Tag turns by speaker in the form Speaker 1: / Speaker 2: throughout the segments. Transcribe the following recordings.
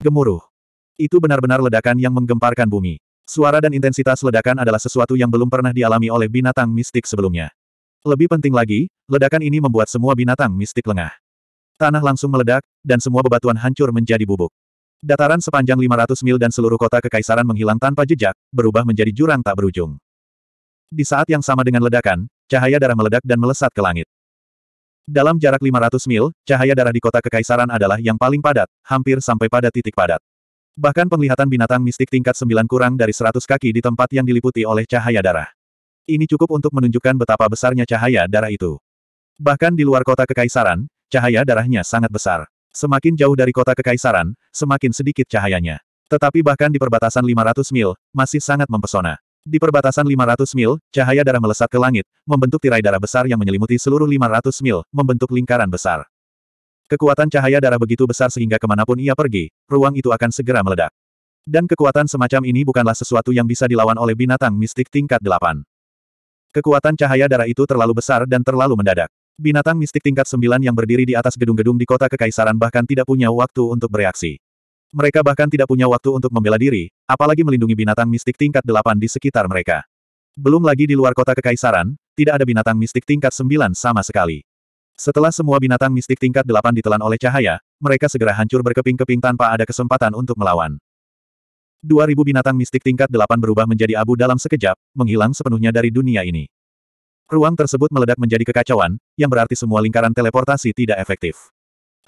Speaker 1: Gemuruh. Itu benar-benar ledakan yang menggemparkan bumi. Suara dan intensitas ledakan adalah sesuatu yang belum pernah dialami oleh binatang mistik sebelumnya. Lebih penting lagi, ledakan ini membuat semua binatang mistik lengah. Tanah langsung meledak, dan semua bebatuan hancur menjadi bubuk. Dataran sepanjang 500 mil dan seluruh kota kekaisaran menghilang tanpa jejak, berubah menjadi jurang tak berujung. Di saat yang sama dengan ledakan, cahaya darah meledak dan melesat ke langit. Dalam jarak 500 mil, cahaya darah di kota kekaisaran adalah yang paling padat, hampir sampai pada titik padat. Bahkan penglihatan binatang mistik tingkat 9 kurang dari 100 kaki di tempat yang diliputi oleh cahaya darah. Ini cukup untuk menunjukkan betapa besarnya cahaya darah itu. Bahkan di luar kota kekaisaran, cahaya darahnya sangat besar. Semakin jauh dari kota kekaisaran, semakin sedikit cahayanya. Tetapi bahkan di perbatasan 500 mil, masih sangat mempesona. Di perbatasan 500 mil, cahaya darah melesat ke langit, membentuk tirai darah besar yang menyelimuti seluruh 500 mil, membentuk lingkaran besar. Kekuatan cahaya darah begitu besar sehingga kemanapun ia pergi, ruang itu akan segera meledak. Dan kekuatan semacam ini bukanlah sesuatu yang bisa dilawan oleh binatang mistik tingkat 8. Kekuatan cahaya darah itu terlalu besar dan terlalu mendadak. Binatang mistik tingkat 9 yang berdiri di atas gedung-gedung di kota kekaisaran bahkan tidak punya waktu untuk bereaksi. Mereka bahkan tidak punya waktu untuk membela diri, apalagi melindungi binatang mistik tingkat delapan di sekitar mereka. Belum lagi di luar kota kekaisaran, tidak ada binatang mistik tingkat sembilan sama sekali. Setelah semua binatang mistik tingkat delapan ditelan oleh cahaya, mereka segera hancur berkeping-keping tanpa ada kesempatan untuk melawan. 2.000 binatang mistik tingkat delapan berubah menjadi abu dalam sekejap, menghilang sepenuhnya dari dunia ini. Ruang tersebut meledak menjadi kekacauan, yang berarti semua lingkaran teleportasi tidak efektif.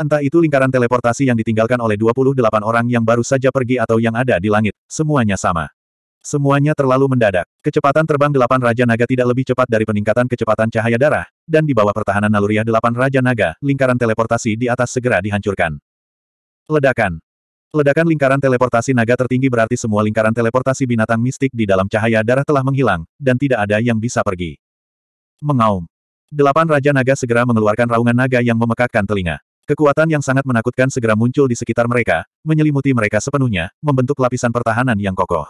Speaker 1: Entah itu lingkaran teleportasi yang ditinggalkan oleh 28 orang yang baru saja pergi atau yang ada di langit, semuanya sama. Semuanya terlalu mendadak. Kecepatan terbang delapan Raja Naga tidak lebih cepat dari peningkatan kecepatan cahaya darah, dan di bawah pertahanan naluriah delapan Raja Naga, lingkaran teleportasi di atas segera dihancurkan. Ledakan. Ledakan lingkaran teleportasi naga tertinggi berarti semua lingkaran teleportasi binatang mistik di dalam cahaya darah telah menghilang, dan tidak ada yang bisa pergi. Mengaum. Delapan Raja Naga segera mengeluarkan raungan naga yang memekakkan telinga. Kekuatan yang sangat menakutkan segera muncul di sekitar mereka, menyelimuti mereka sepenuhnya, membentuk lapisan pertahanan yang kokoh.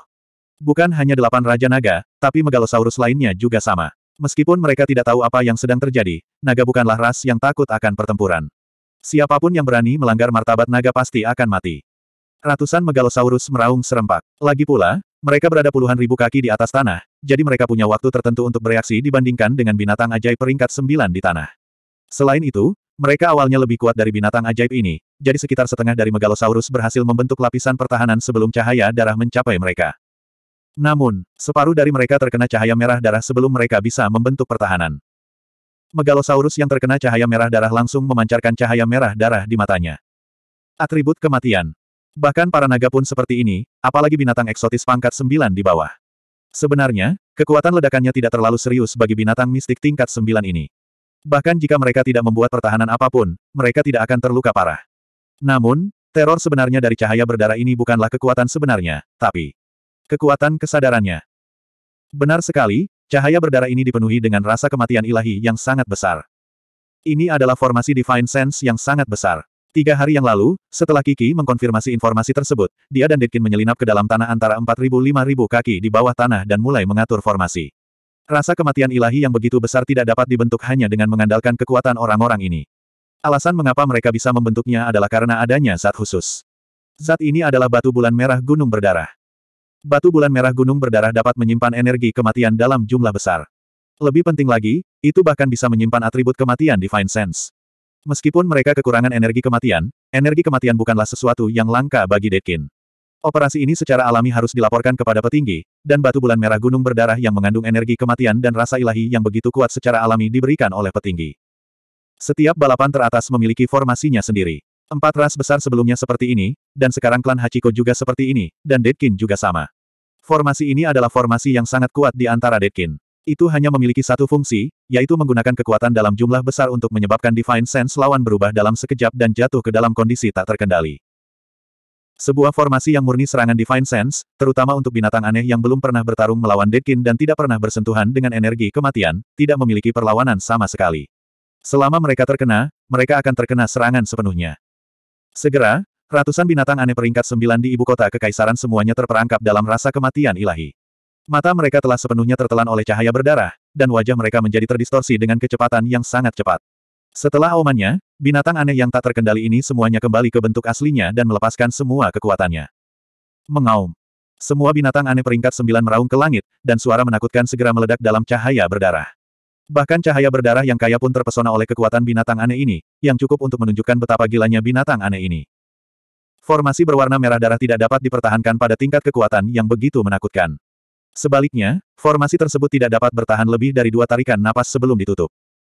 Speaker 1: Bukan hanya delapan Raja Naga, tapi Megalosaurus lainnya juga sama. Meskipun mereka tidak tahu apa yang sedang terjadi, naga bukanlah ras yang takut akan pertempuran. Siapapun yang berani melanggar martabat naga pasti akan mati. Ratusan Megalosaurus meraung serempak. Lagi pula, mereka berada puluhan ribu kaki di atas tanah, jadi mereka punya waktu tertentu untuk bereaksi dibandingkan dengan binatang ajaib peringkat sembilan di tanah. Selain itu, mereka awalnya lebih kuat dari binatang ajaib ini, jadi sekitar setengah dari Megalosaurus berhasil membentuk lapisan pertahanan sebelum cahaya darah mencapai mereka. Namun, separuh dari mereka terkena cahaya merah darah sebelum mereka bisa membentuk pertahanan. Megalosaurus yang terkena cahaya merah darah langsung memancarkan cahaya merah darah di matanya. Atribut kematian. Bahkan para naga pun seperti ini, apalagi binatang eksotis pangkat 9 di bawah. Sebenarnya, kekuatan ledakannya tidak terlalu serius bagi binatang mistik tingkat 9 ini. Bahkan jika mereka tidak membuat pertahanan apapun, mereka tidak akan terluka parah. Namun, teror sebenarnya dari cahaya berdarah ini bukanlah kekuatan sebenarnya, tapi kekuatan kesadarannya. Benar sekali, cahaya berdarah ini dipenuhi dengan rasa kematian ilahi yang sangat besar. Ini adalah formasi Divine Sense yang sangat besar. Tiga hari yang lalu, setelah Kiki mengkonfirmasi informasi tersebut, dia dan Ditkin menyelinap ke dalam tanah antara 4.000-5.000 kaki di bawah tanah dan mulai mengatur formasi. Rasa kematian ilahi yang begitu besar tidak dapat dibentuk hanya dengan mengandalkan kekuatan orang-orang ini. Alasan mengapa mereka bisa membentuknya adalah karena adanya zat khusus. Zat ini adalah batu bulan merah gunung berdarah. Batu bulan merah gunung berdarah dapat menyimpan energi kematian dalam jumlah besar. Lebih penting lagi, itu bahkan bisa menyimpan atribut kematian Divine Sense. Meskipun mereka kekurangan energi kematian, energi kematian bukanlah sesuatu yang langka bagi Dekin. Operasi ini secara alami harus dilaporkan kepada petinggi, dan batu bulan merah gunung berdarah yang mengandung energi kematian dan rasa ilahi yang begitu kuat secara alami diberikan oleh petinggi. Setiap balapan teratas memiliki formasinya sendiri. Empat ras besar sebelumnya seperti ini, dan sekarang klan Hachiko juga seperti ini, dan Deadkin juga sama. Formasi ini adalah formasi yang sangat kuat di antara Deadkin. Itu hanya memiliki satu fungsi, yaitu menggunakan kekuatan dalam jumlah besar untuk menyebabkan Divine Sense lawan berubah dalam sekejap dan jatuh ke dalam kondisi tak terkendali. Sebuah formasi yang murni serangan Divine Sense, terutama untuk binatang aneh yang belum pernah bertarung melawan Dekin dan tidak pernah bersentuhan dengan energi kematian, tidak memiliki perlawanan sama sekali. Selama mereka terkena, mereka akan terkena serangan sepenuhnya. Segera, ratusan binatang aneh peringkat sembilan di ibu kota kekaisaran semuanya terperangkap dalam rasa kematian ilahi. Mata mereka telah sepenuhnya tertelan oleh cahaya berdarah, dan wajah mereka menjadi terdistorsi dengan kecepatan yang sangat cepat. Setelah omannya, binatang aneh yang tak terkendali ini semuanya kembali ke bentuk aslinya dan melepaskan semua kekuatannya. Mengaum. Semua binatang aneh peringkat sembilan meraung ke langit, dan suara menakutkan segera meledak dalam cahaya berdarah. Bahkan cahaya berdarah yang kaya pun terpesona oleh kekuatan binatang aneh ini, yang cukup untuk menunjukkan betapa gilanya binatang aneh ini. Formasi berwarna merah darah tidak dapat dipertahankan pada tingkat kekuatan yang begitu menakutkan. Sebaliknya, formasi tersebut tidak dapat bertahan lebih dari dua tarikan napas sebelum ditutup.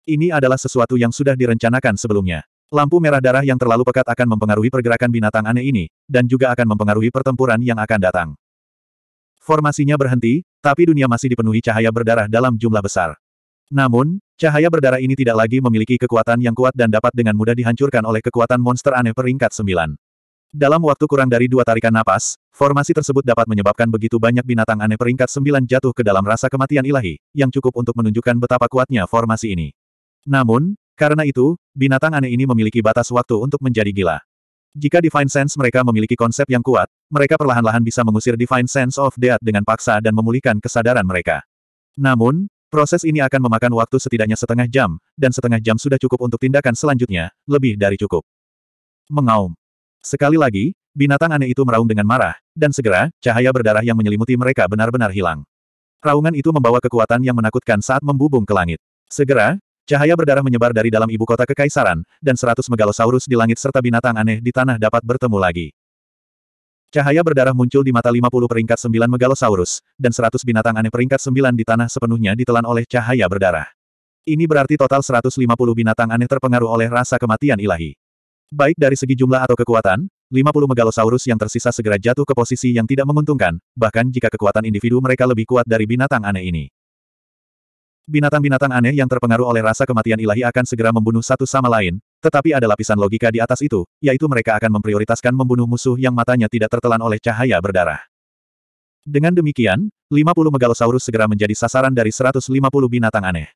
Speaker 1: Ini adalah sesuatu yang sudah direncanakan sebelumnya. Lampu merah darah yang terlalu pekat akan mempengaruhi pergerakan binatang aneh ini, dan juga akan mempengaruhi pertempuran yang akan datang. Formasinya berhenti, tapi dunia masih dipenuhi cahaya berdarah dalam jumlah besar. Namun, cahaya berdarah ini tidak lagi memiliki kekuatan yang kuat dan dapat dengan mudah dihancurkan oleh kekuatan monster aneh peringkat 9. Dalam waktu kurang dari dua tarikan napas, formasi tersebut dapat menyebabkan begitu banyak binatang aneh peringkat 9 jatuh ke dalam rasa kematian ilahi, yang cukup untuk menunjukkan betapa kuatnya formasi ini. Namun, karena itu, binatang aneh ini memiliki batas waktu untuk menjadi gila. Jika Divine Sense mereka memiliki konsep yang kuat, mereka perlahan-lahan bisa mengusir Divine Sense of Death dengan paksa dan memulihkan kesadaran mereka. Namun, proses ini akan memakan waktu setidaknya setengah jam, dan setengah jam sudah cukup untuk tindakan selanjutnya, lebih dari cukup. Mengaum. Sekali lagi, binatang aneh itu meraung dengan marah, dan segera, cahaya berdarah yang menyelimuti mereka benar-benar hilang. Raungan itu membawa kekuatan yang menakutkan saat membubung ke langit. Segera, Cahaya berdarah menyebar dari dalam ibu kota kekaisaran, dan seratus megalosaurus di langit serta binatang aneh di tanah dapat bertemu lagi. Cahaya berdarah muncul di mata 50 peringkat 9 megalosaurus, dan 100 binatang aneh peringkat 9 di tanah sepenuhnya ditelan oleh cahaya berdarah. Ini berarti total 150 binatang aneh terpengaruh oleh rasa kematian ilahi. Baik dari segi jumlah atau kekuatan, 50 megalosaurus yang tersisa segera jatuh ke posisi yang tidak menguntungkan, bahkan jika kekuatan individu mereka lebih kuat dari binatang aneh ini. Binatang-binatang aneh yang terpengaruh oleh rasa kematian ilahi akan segera membunuh satu sama lain, tetapi ada lapisan logika di atas itu, yaitu mereka akan memprioritaskan membunuh musuh yang matanya tidak tertelan oleh cahaya berdarah. Dengan demikian, 50 megalosaurus segera menjadi sasaran dari 150 binatang aneh.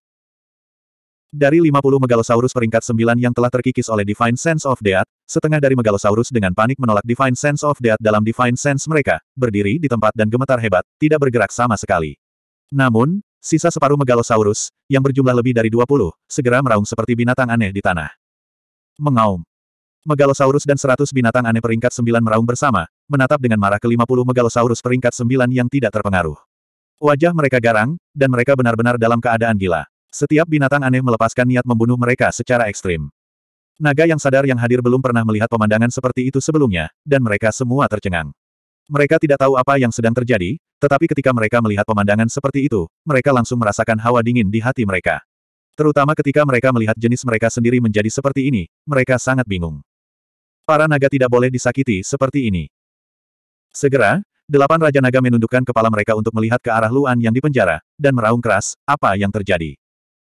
Speaker 1: Dari 50 megalosaurus peringkat 9 yang telah terkikis oleh Divine Sense of Death, setengah dari megalosaurus dengan panik menolak Divine Sense of Death dalam Divine Sense mereka, berdiri di tempat dan gemetar hebat, tidak bergerak sama sekali. Namun, Sisa separuh megalosaurus, yang berjumlah lebih dari 20, segera meraung seperti binatang aneh di tanah. Mengaum. Megalosaurus dan 100 binatang aneh peringkat 9 meraung bersama, menatap dengan marah ke 50 megalosaurus peringkat 9 yang tidak terpengaruh. Wajah mereka garang, dan mereka benar-benar dalam keadaan gila. Setiap binatang aneh melepaskan niat membunuh mereka secara ekstrim. Naga yang sadar yang hadir belum pernah melihat pemandangan seperti itu sebelumnya, dan mereka semua tercengang. Mereka tidak tahu apa yang sedang terjadi, tetapi ketika mereka melihat pemandangan seperti itu, mereka langsung merasakan hawa dingin di hati mereka. Terutama ketika mereka melihat jenis mereka sendiri menjadi seperti ini, mereka sangat bingung. Para naga tidak boleh disakiti seperti ini. Segera, delapan Raja Naga menundukkan kepala mereka untuk melihat ke arah Luan yang dipenjara, dan meraung keras, apa yang terjadi?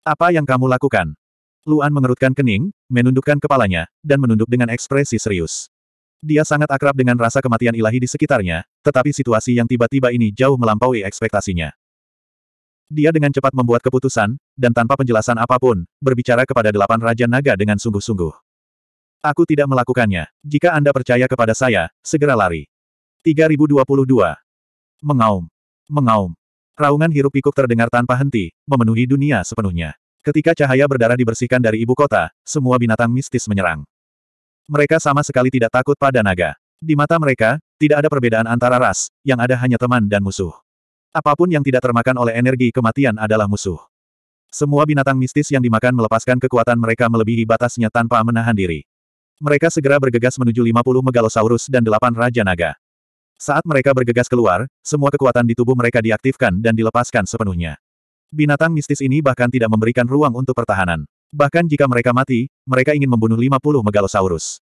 Speaker 1: Apa yang kamu lakukan? Luan mengerutkan kening, menundukkan kepalanya, dan menunduk dengan ekspresi serius. Dia sangat akrab dengan rasa kematian ilahi di sekitarnya, tetapi situasi yang tiba-tiba ini jauh melampaui ekspektasinya. Dia dengan cepat membuat keputusan, dan tanpa penjelasan apapun, berbicara kepada delapan Raja Naga dengan sungguh-sungguh. Aku tidak melakukannya. Jika Anda percaya kepada saya, segera lari. 3022 Mengaum. Mengaum. Raungan hirup pikuk terdengar tanpa henti, memenuhi dunia sepenuhnya. Ketika cahaya berdarah dibersihkan dari ibu kota, semua binatang mistis menyerang. Mereka sama sekali tidak takut pada naga. Di mata mereka, tidak ada perbedaan antara ras, yang ada hanya teman dan musuh. Apapun yang tidak termakan oleh energi kematian adalah musuh. Semua binatang mistis yang dimakan melepaskan kekuatan mereka melebihi batasnya tanpa menahan diri. Mereka segera bergegas menuju 50 Megalosaurus dan 8 Raja Naga. Saat mereka bergegas keluar, semua kekuatan di tubuh mereka diaktifkan dan dilepaskan sepenuhnya. Binatang mistis ini bahkan tidak memberikan ruang untuk pertahanan. Bahkan jika mereka mati, mereka ingin membunuh 50 megalosaurus.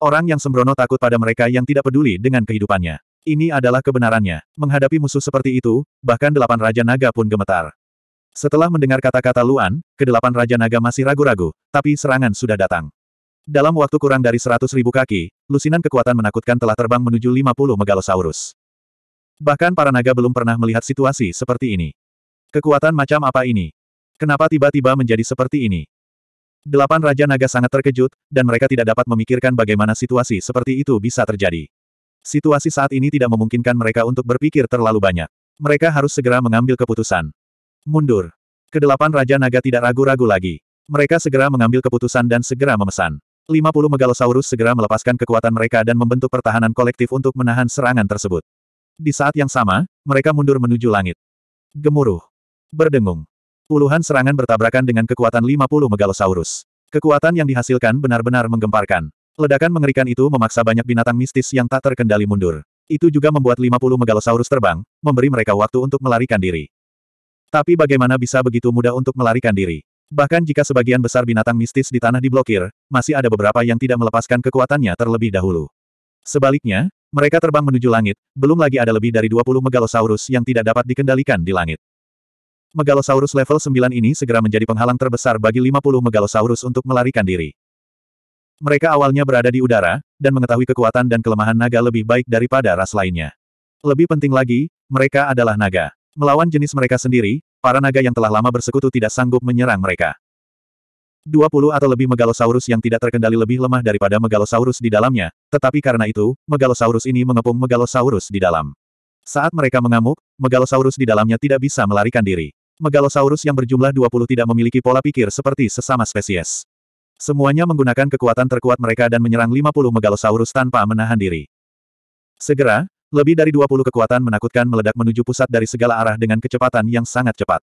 Speaker 1: Orang yang sembrono takut pada mereka yang tidak peduli dengan kehidupannya. Ini adalah kebenarannya. Menghadapi musuh seperti itu, bahkan delapan Raja Naga pun gemetar. Setelah mendengar kata-kata Luan, kedelapan Raja Naga masih ragu-ragu, tapi serangan sudah datang. Dalam waktu kurang dari seratus ribu kaki, lusinan kekuatan menakutkan telah terbang menuju 50 megalosaurus. Bahkan para naga belum pernah melihat situasi seperti ini. Kekuatan macam apa ini? Kenapa tiba-tiba menjadi seperti ini? Delapan Raja Naga sangat terkejut, dan mereka tidak dapat memikirkan bagaimana situasi seperti itu bisa terjadi. Situasi saat ini tidak memungkinkan mereka untuk berpikir terlalu banyak. Mereka harus segera mengambil keputusan. Mundur. Kedelapan Raja Naga tidak ragu-ragu lagi. Mereka segera mengambil keputusan dan segera memesan. 50 Megalosaurus segera melepaskan kekuatan mereka dan membentuk pertahanan kolektif untuk menahan serangan tersebut. Di saat yang sama, mereka mundur menuju langit. Gemuruh. Berdengung. Puluhan serangan bertabrakan dengan kekuatan 50 megalosaurus. Kekuatan yang dihasilkan benar-benar menggemparkan. Ledakan mengerikan itu memaksa banyak binatang mistis yang tak terkendali mundur. Itu juga membuat 50 megalosaurus terbang, memberi mereka waktu untuk melarikan diri. Tapi bagaimana bisa begitu mudah untuk melarikan diri? Bahkan jika sebagian besar binatang mistis di tanah diblokir, masih ada beberapa yang tidak melepaskan kekuatannya terlebih dahulu. Sebaliknya, mereka terbang menuju langit, belum lagi ada lebih dari 20 megalosaurus yang tidak dapat dikendalikan di langit. Megalosaurus level 9 ini segera menjadi penghalang terbesar bagi 50 Megalosaurus untuk melarikan diri. Mereka awalnya berada di udara, dan mengetahui kekuatan dan kelemahan naga lebih baik daripada ras lainnya. Lebih penting lagi, mereka adalah naga. Melawan jenis mereka sendiri, para naga yang telah lama bersekutu tidak sanggup menyerang mereka. 20 atau lebih megalosaurus yang tidak terkendali lebih lemah daripada megalosaurus di dalamnya, tetapi karena itu, megalosaurus ini mengepung megalosaurus di dalam. Saat mereka mengamuk, Megalosaurus di dalamnya tidak bisa melarikan diri. Megalosaurus yang berjumlah 20 tidak memiliki pola pikir seperti sesama spesies. Semuanya menggunakan kekuatan terkuat mereka dan menyerang 50 Megalosaurus tanpa menahan diri. Segera, lebih dari 20 kekuatan menakutkan meledak menuju pusat dari segala arah dengan kecepatan yang sangat cepat.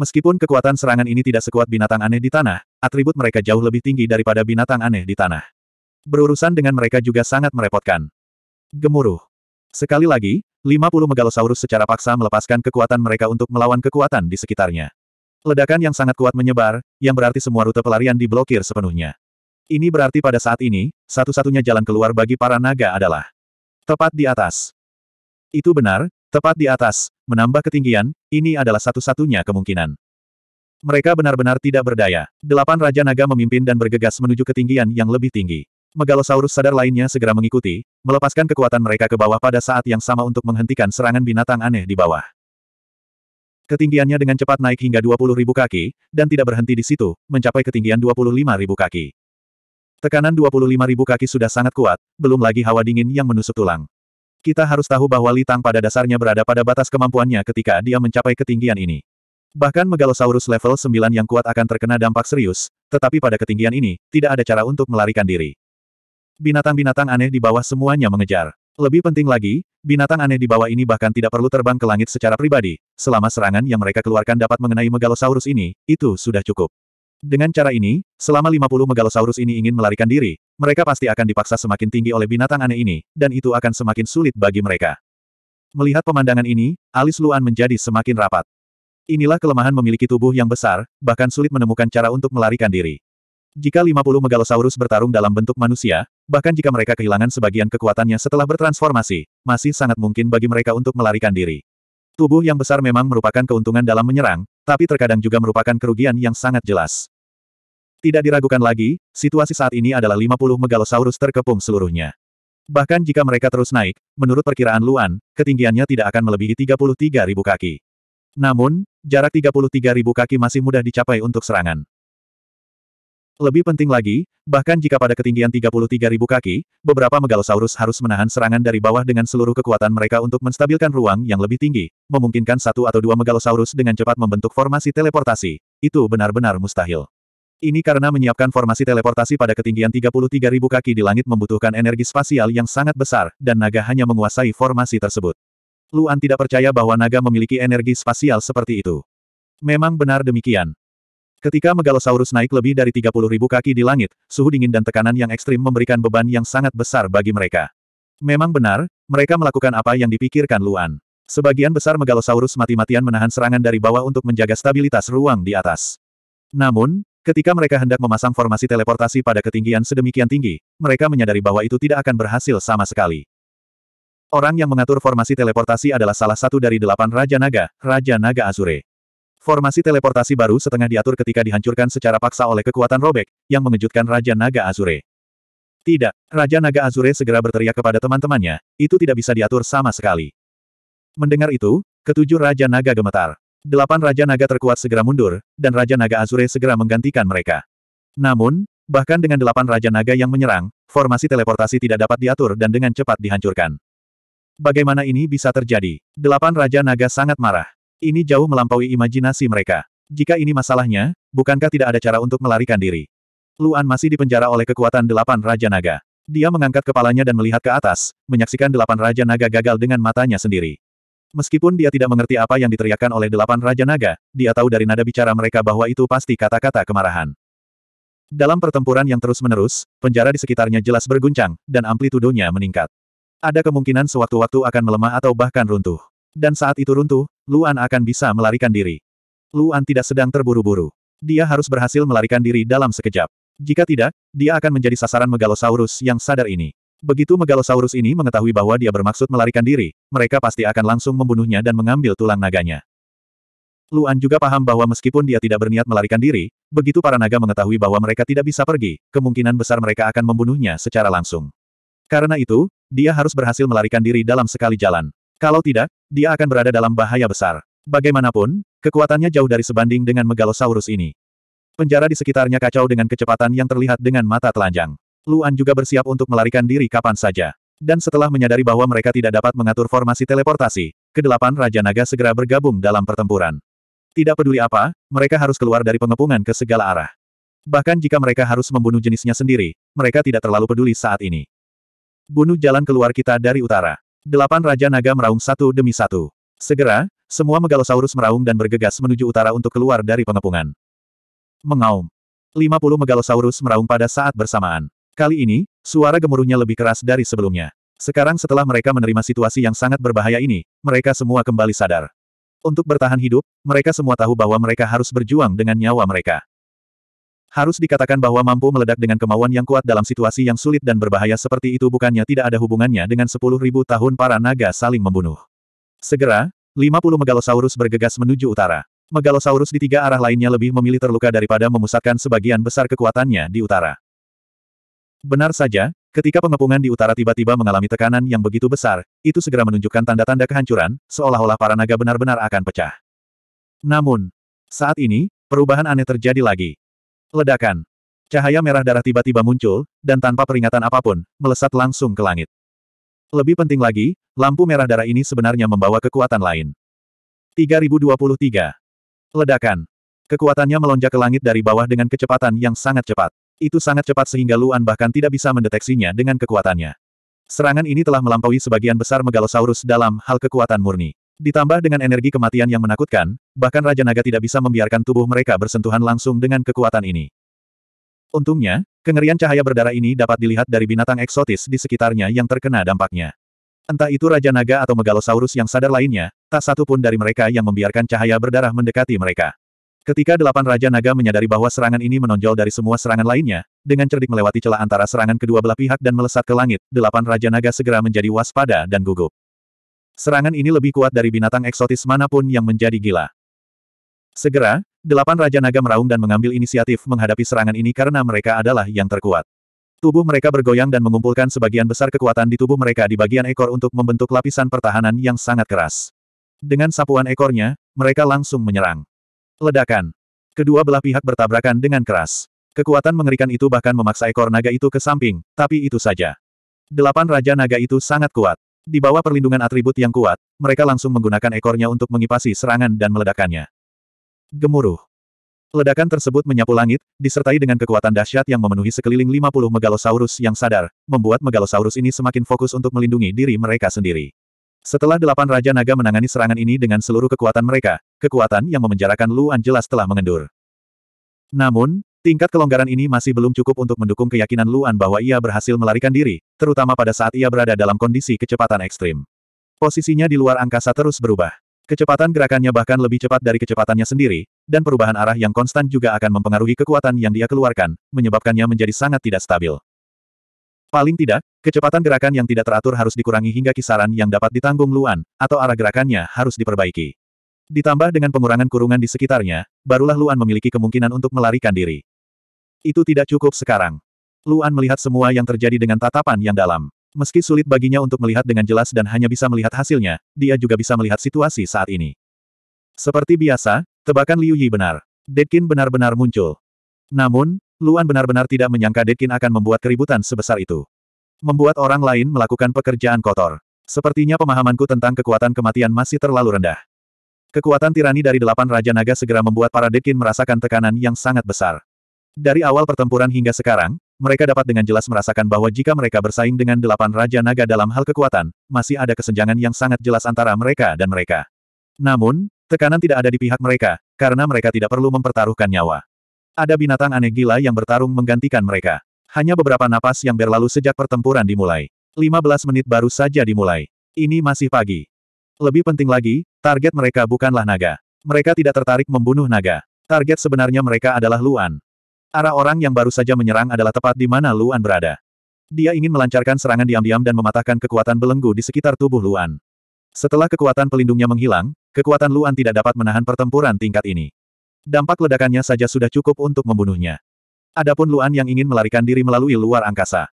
Speaker 1: Meskipun kekuatan serangan ini tidak sekuat binatang aneh di tanah, atribut mereka jauh lebih tinggi daripada binatang aneh di tanah. Berurusan dengan mereka juga sangat merepotkan. Gemuruh. Sekali lagi, 50 megalosaurus secara paksa melepaskan kekuatan mereka untuk melawan kekuatan di sekitarnya. Ledakan yang sangat kuat menyebar, yang berarti semua rute pelarian diblokir sepenuhnya. Ini berarti pada saat ini, satu-satunya jalan keluar bagi para naga adalah tepat di atas. Itu benar, tepat di atas, menambah ketinggian, ini adalah satu-satunya kemungkinan. Mereka benar-benar tidak berdaya. Delapan Raja Naga memimpin dan bergegas menuju ketinggian yang lebih tinggi. Megalosaurus sadar lainnya segera mengikuti, melepaskan kekuatan mereka ke bawah pada saat yang sama untuk menghentikan serangan binatang aneh di bawah. Ketinggiannya dengan cepat naik hingga 20.000 kaki, dan tidak berhenti di situ, mencapai ketinggian 25.000 kaki. Tekanan 25.000 kaki sudah sangat kuat, belum lagi hawa dingin yang menusuk tulang. Kita harus tahu bahwa Litang pada dasarnya berada pada batas kemampuannya ketika dia mencapai ketinggian ini. Bahkan Megalosaurus level 9 yang kuat akan terkena dampak serius, tetapi pada ketinggian ini, tidak ada cara untuk melarikan diri. Binatang-binatang aneh di bawah semuanya mengejar. Lebih penting lagi, binatang aneh di bawah ini bahkan tidak perlu terbang ke langit secara pribadi, selama serangan yang mereka keluarkan dapat mengenai Megalosaurus ini, itu sudah cukup. Dengan cara ini, selama 50 Megalosaurus ini ingin melarikan diri, mereka pasti akan dipaksa semakin tinggi oleh binatang aneh ini, dan itu akan semakin sulit bagi mereka. Melihat pemandangan ini, alis Luan menjadi semakin rapat. Inilah kelemahan memiliki tubuh yang besar, bahkan sulit menemukan cara untuk melarikan diri. Jika 50 megalosaurus bertarung dalam bentuk manusia, bahkan jika mereka kehilangan sebagian kekuatannya setelah bertransformasi, masih sangat mungkin bagi mereka untuk melarikan diri. Tubuh yang besar memang merupakan keuntungan dalam menyerang, tapi terkadang juga merupakan kerugian yang sangat jelas. Tidak diragukan lagi, situasi saat ini adalah 50 megalosaurus terkepung seluruhnya. Bahkan jika mereka terus naik, menurut perkiraan Luan, ketinggiannya tidak akan melebihi 33.000 kaki. Namun, jarak 33.000 kaki masih mudah dicapai untuk serangan. Lebih penting lagi, bahkan jika pada ketinggian 33.000 kaki, beberapa megalosaurus harus menahan serangan dari bawah dengan seluruh kekuatan mereka untuk menstabilkan ruang yang lebih tinggi, memungkinkan satu atau dua megalosaurus dengan cepat membentuk formasi teleportasi. Itu benar-benar mustahil. Ini karena menyiapkan formasi teleportasi pada ketinggian 33.000 kaki di langit membutuhkan energi spasial yang sangat besar, dan naga hanya menguasai formasi tersebut. Luan tidak percaya bahwa naga memiliki energi spasial seperti itu. Memang benar demikian. Ketika Megalosaurus naik lebih dari ribu kaki di langit, suhu dingin dan tekanan yang ekstrim memberikan beban yang sangat besar bagi mereka. Memang benar, mereka melakukan apa yang dipikirkan Luan. Sebagian besar Megalosaurus mati-matian menahan serangan dari bawah untuk menjaga stabilitas ruang di atas. Namun, ketika mereka hendak memasang formasi teleportasi pada ketinggian sedemikian tinggi, mereka menyadari bahwa itu tidak akan berhasil sama sekali. Orang yang mengatur formasi teleportasi adalah salah satu dari delapan Raja Naga, Raja Naga Azure. Formasi teleportasi baru setengah diatur ketika dihancurkan secara paksa oleh kekuatan robek, yang mengejutkan Raja Naga Azure. Tidak, Raja Naga Azure segera berteriak kepada teman-temannya, itu tidak bisa diatur sama sekali. Mendengar itu, ketujuh Raja Naga gemetar. Delapan Raja Naga terkuat segera mundur, dan Raja Naga Azure segera menggantikan mereka. Namun, bahkan dengan delapan Raja Naga yang menyerang, formasi teleportasi tidak dapat diatur dan dengan cepat dihancurkan. Bagaimana ini bisa terjadi? Delapan Raja Naga sangat marah. Ini jauh melampaui imajinasi mereka. Jika ini masalahnya, bukankah tidak ada cara untuk melarikan diri? Luan masih dipenjara oleh kekuatan delapan Raja Naga. Dia mengangkat kepalanya dan melihat ke atas, menyaksikan delapan Raja Naga gagal dengan matanya sendiri. Meskipun dia tidak mengerti apa yang diteriakkan oleh delapan Raja Naga, dia tahu dari nada bicara mereka bahwa itu pasti kata-kata kemarahan. Dalam pertempuran yang terus-menerus, penjara di sekitarnya jelas berguncang, dan amplitudonya meningkat. Ada kemungkinan sewaktu-waktu akan melemah atau bahkan runtuh. Dan saat itu runtuh, Luan akan bisa melarikan diri. Luan tidak sedang terburu-buru. Dia harus berhasil melarikan diri dalam sekejap. Jika tidak, dia akan menjadi sasaran megalosaurus yang sadar ini. Begitu megalosaurus ini mengetahui bahwa dia bermaksud melarikan diri, mereka pasti akan langsung membunuhnya dan mengambil tulang naganya. Luan juga paham bahwa meskipun dia tidak berniat melarikan diri, begitu para naga mengetahui bahwa mereka tidak bisa pergi, kemungkinan besar mereka akan membunuhnya secara langsung. Karena itu, dia harus berhasil melarikan diri dalam sekali jalan. Kalau tidak, dia akan berada dalam bahaya besar. Bagaimanapun, kekuatannya jauh dari sebanding dengan Megalosaurus ini. Penjara di sekitarnya kacau dengan kecepatan yang terlihat dengan mata telanjang. Luan juga bersiap untuk melarikan diri kapan saja. Dan setelah menyadari bahwa mereka tidak dapat mengatur formasi teleportasi, kedelapan Raja Naga segera bergabung dalam pertempuran. Tidak peduli apa, mereka harus keluar dari pengepungan ke segala arah. Bahkan jika mereka harus membunuh jenisnya sendiri, mereka tidak terlalu peduli saat ini. Bunuh jalan keluar kita dari utara. Delapan Raja Naga meraung satu demi satu. Segera, semua megalosaurus meraung dan bergegas menuju utara untuk keluar dari pengepungan. Mengaum. Lima puluh megalosaurus meraung pada saat bersamaan. Kali ini, suara gemuruhnya lebih keras dari sebelumnya. Sekarang setelah mereka menerima situasi yang sangat berbahaya ini, mereka semua kembali sadar. Untuk bertahan hidup, mereka semua tahu bahwa mereka harus berjuang dengan nyawa mereka. Harus dikatakan bahwa mampu meledak dengan kemauan yang kuat dalam situasi yang sulit dan berbahaya seperti itu bukannya tidak ada hubungannya dengan 10.000 tahun para naga saling membunuh. Segera, 50 megalosaurus bergegas menuju utara. Megalosaurus di tiga arah lainnya lebih memilih terluka daripada memusatkan sebagian besar kekuatannya di utara. Benar saja, ketika pengepungan di utara tiba-tiba mengalami tekanan yang begitu besar, itu segera menunjukkan tanda-tanda kehancuran, seolah-olah para naga benar-benar akan pecah. Namun, saat ini, perubahan aneh terjadi lagi. Ledakan. Cahaya merah darah tiba-tiba muncul, dan tanpa peringatan apapun, melesat langsung ke langit. Lebih penting lagi, lampu merah darah ini sebenarnya membawa kekuatan lain. 3023. Ledakan. Kekuatannya melonjak ke langit dari bawah dengan kecepatan yang sangat cepat. Itu sangat cepat sehingga Luan bahkan tidak bisa mendeteksinya dengan kekuatannya. Serangan ini telah melampaui sebagian besar Megalosaurus dalam hal kekuatan murni. Ditambah dengan energi kematian yang menakutkan, bahkan Raja Naga tidak bisa membiarkan tubuh mereka bersentuhan langsung dengan kekuatan ini. Untungnya, kengerian cahaya berdarah ini dapat dilihat dari binatang eksotis di sekitarnya yang terkena dampaknya. Entah itu Raja Naga atau Megalosaurus yang sadar lainnya, tak satu pun dari mereka yang membiarkan cahaya berdarah mendekati mereka. Ketika delapan Raja Naga menyadari bahwa serangan ini menonjol dari semua serangan lainnya, dengan cerdik melewati celah antara serangan kedua belah pihak dan melesat ke langit, delapan Raja Naga segera menjadi waspada dan gugup. Serangan ini lebih kuat dari binatang eksotis manapun yang menjadi gila. Segera, delapan Raja Naga meraung dan mengambil inisiatif menghadapi serangan ini karena mereka adalah yang terkuat. Tubuh mereka bergoyang dan mengumpulkan sebagian besar kekuatan di tubuh mereka di bagian ekor untuk membentuk lapisan pertahanan yang sangat keras. Dengan sapuan ekornya, mereka langsung menyerang. Ledakan. Kedua belah pihak bertabrakan dengan keras. Kekuatan mengerikan itu bahkan memaksa ekor naga itu ke samping, tapi itu saja. Delapan Raja Naga itu sangat kuat. Di bawah perlindungan atribut yang kuat, mereka langsung menggunakan ekornya untuk mengipasi serangan dan meledakannya. Gemuruh. Ledakan tersebut menyapu langit, disertai dengan kekuatan dahsyat yang memenuhi sekeliling 50 megalosaurus yang sadar, membuat megalosaurus ini semakin fokus untuk melindungi diri mereka sendiri. Setelah delapan Raja Naga menangani serangan ini dengan seluruh kekuatan mereka, kekuatan yang memenjarakan Luan jelas telah mengendur. Namun, Tingkat kelonggaran ini masih belum cukup untuk mendukung keyakinan Luan bahwa ia berhasil melarikan diri, terutama pada saat ia berada dalam kondisi kecepatan ekstrim. Posisinya di luar angkasa terus berubah. Kecepatan gerakannya bahkan lebih cepat dari kecepatannya sendiri, dan perubahan arah yang konstan juga akan mempengaruhi kekuatan yang dia keluarkan, menyebabkannya menjadi sangat tidak stabil. Paling tidak, kecepatan gerakan yang tidak teratur harus dikurangi hingga kisaran yang dapat ditanggung Luan, atau arah gerakannya harus diperbaiki. Ditambah dengan pengurangan kurungan di sekitarnya, barulah Luan memiliki kemungkinan untuk melarikan diri. Itu tidak cukup sekarang. Luan melihat semua yang terjadi dengan tatapan yang dalam. Meski sulit baginya untuk melihat dengan jelas dan hanya bisa melihat hasilnya, dia juga bisa melihat situasi saat ini. Seperti biasa, tebakan Liu Yi benar. Dedkin benar-benar muncul. Namun, Luan benar-benar tidak menyangka Dedkin akan membuat keributan sebesar itu. Membuat orang lain melakukan pekerjaan kotor. Sepertinya pemahamanku tentang kekuatan kematian masih terlalu rendah. Kekuatan tirani dari delapan Raja Naga segera membuat para Dedkin merasakan tekanan yang sangat besar. Dari awal pertempuran hingga sekarang, mereka dapat dengan jelas merasakan bahwa jika mereka bersaing dengan delapan Raja Naga dalam hal kekuatan, masih ada kesenjangan yang sangat jelas antara mereka dan mereka. Namun, tekanan tidak ada di pihak mereka, karena mereka tidak perlu mempertaruhkan nyawa. Ada binatang aneh gila yang bertarung menggantikan mereka. Hanya beberapa napas yang berlalu sejak pertempuran dimulai. 15 menit baru saja dimulai. Ini masih pagi. Lebih penting lagi, target mereka bukanlah naga. Mereka tidak tertarik membunuh naga. Target sebenarnya mereka adalah Luan. Arah orang yang baru saja menyerang adalah tepat di mana Luan berada. Dia ingin melancarkan serangan diam-diam dan mematahkan kekuatan belenggu di sekitar tubuh Luan. Setelah kekuatan pelindungnya menghilang, kekuatan Luan tidak dapat menahan pertempuran tingkat ini. Dampak ledakannya saja sudah cukup untuk membunuhnya. Adapun Luan yang ingin melarikan diri melalui luar angkasa.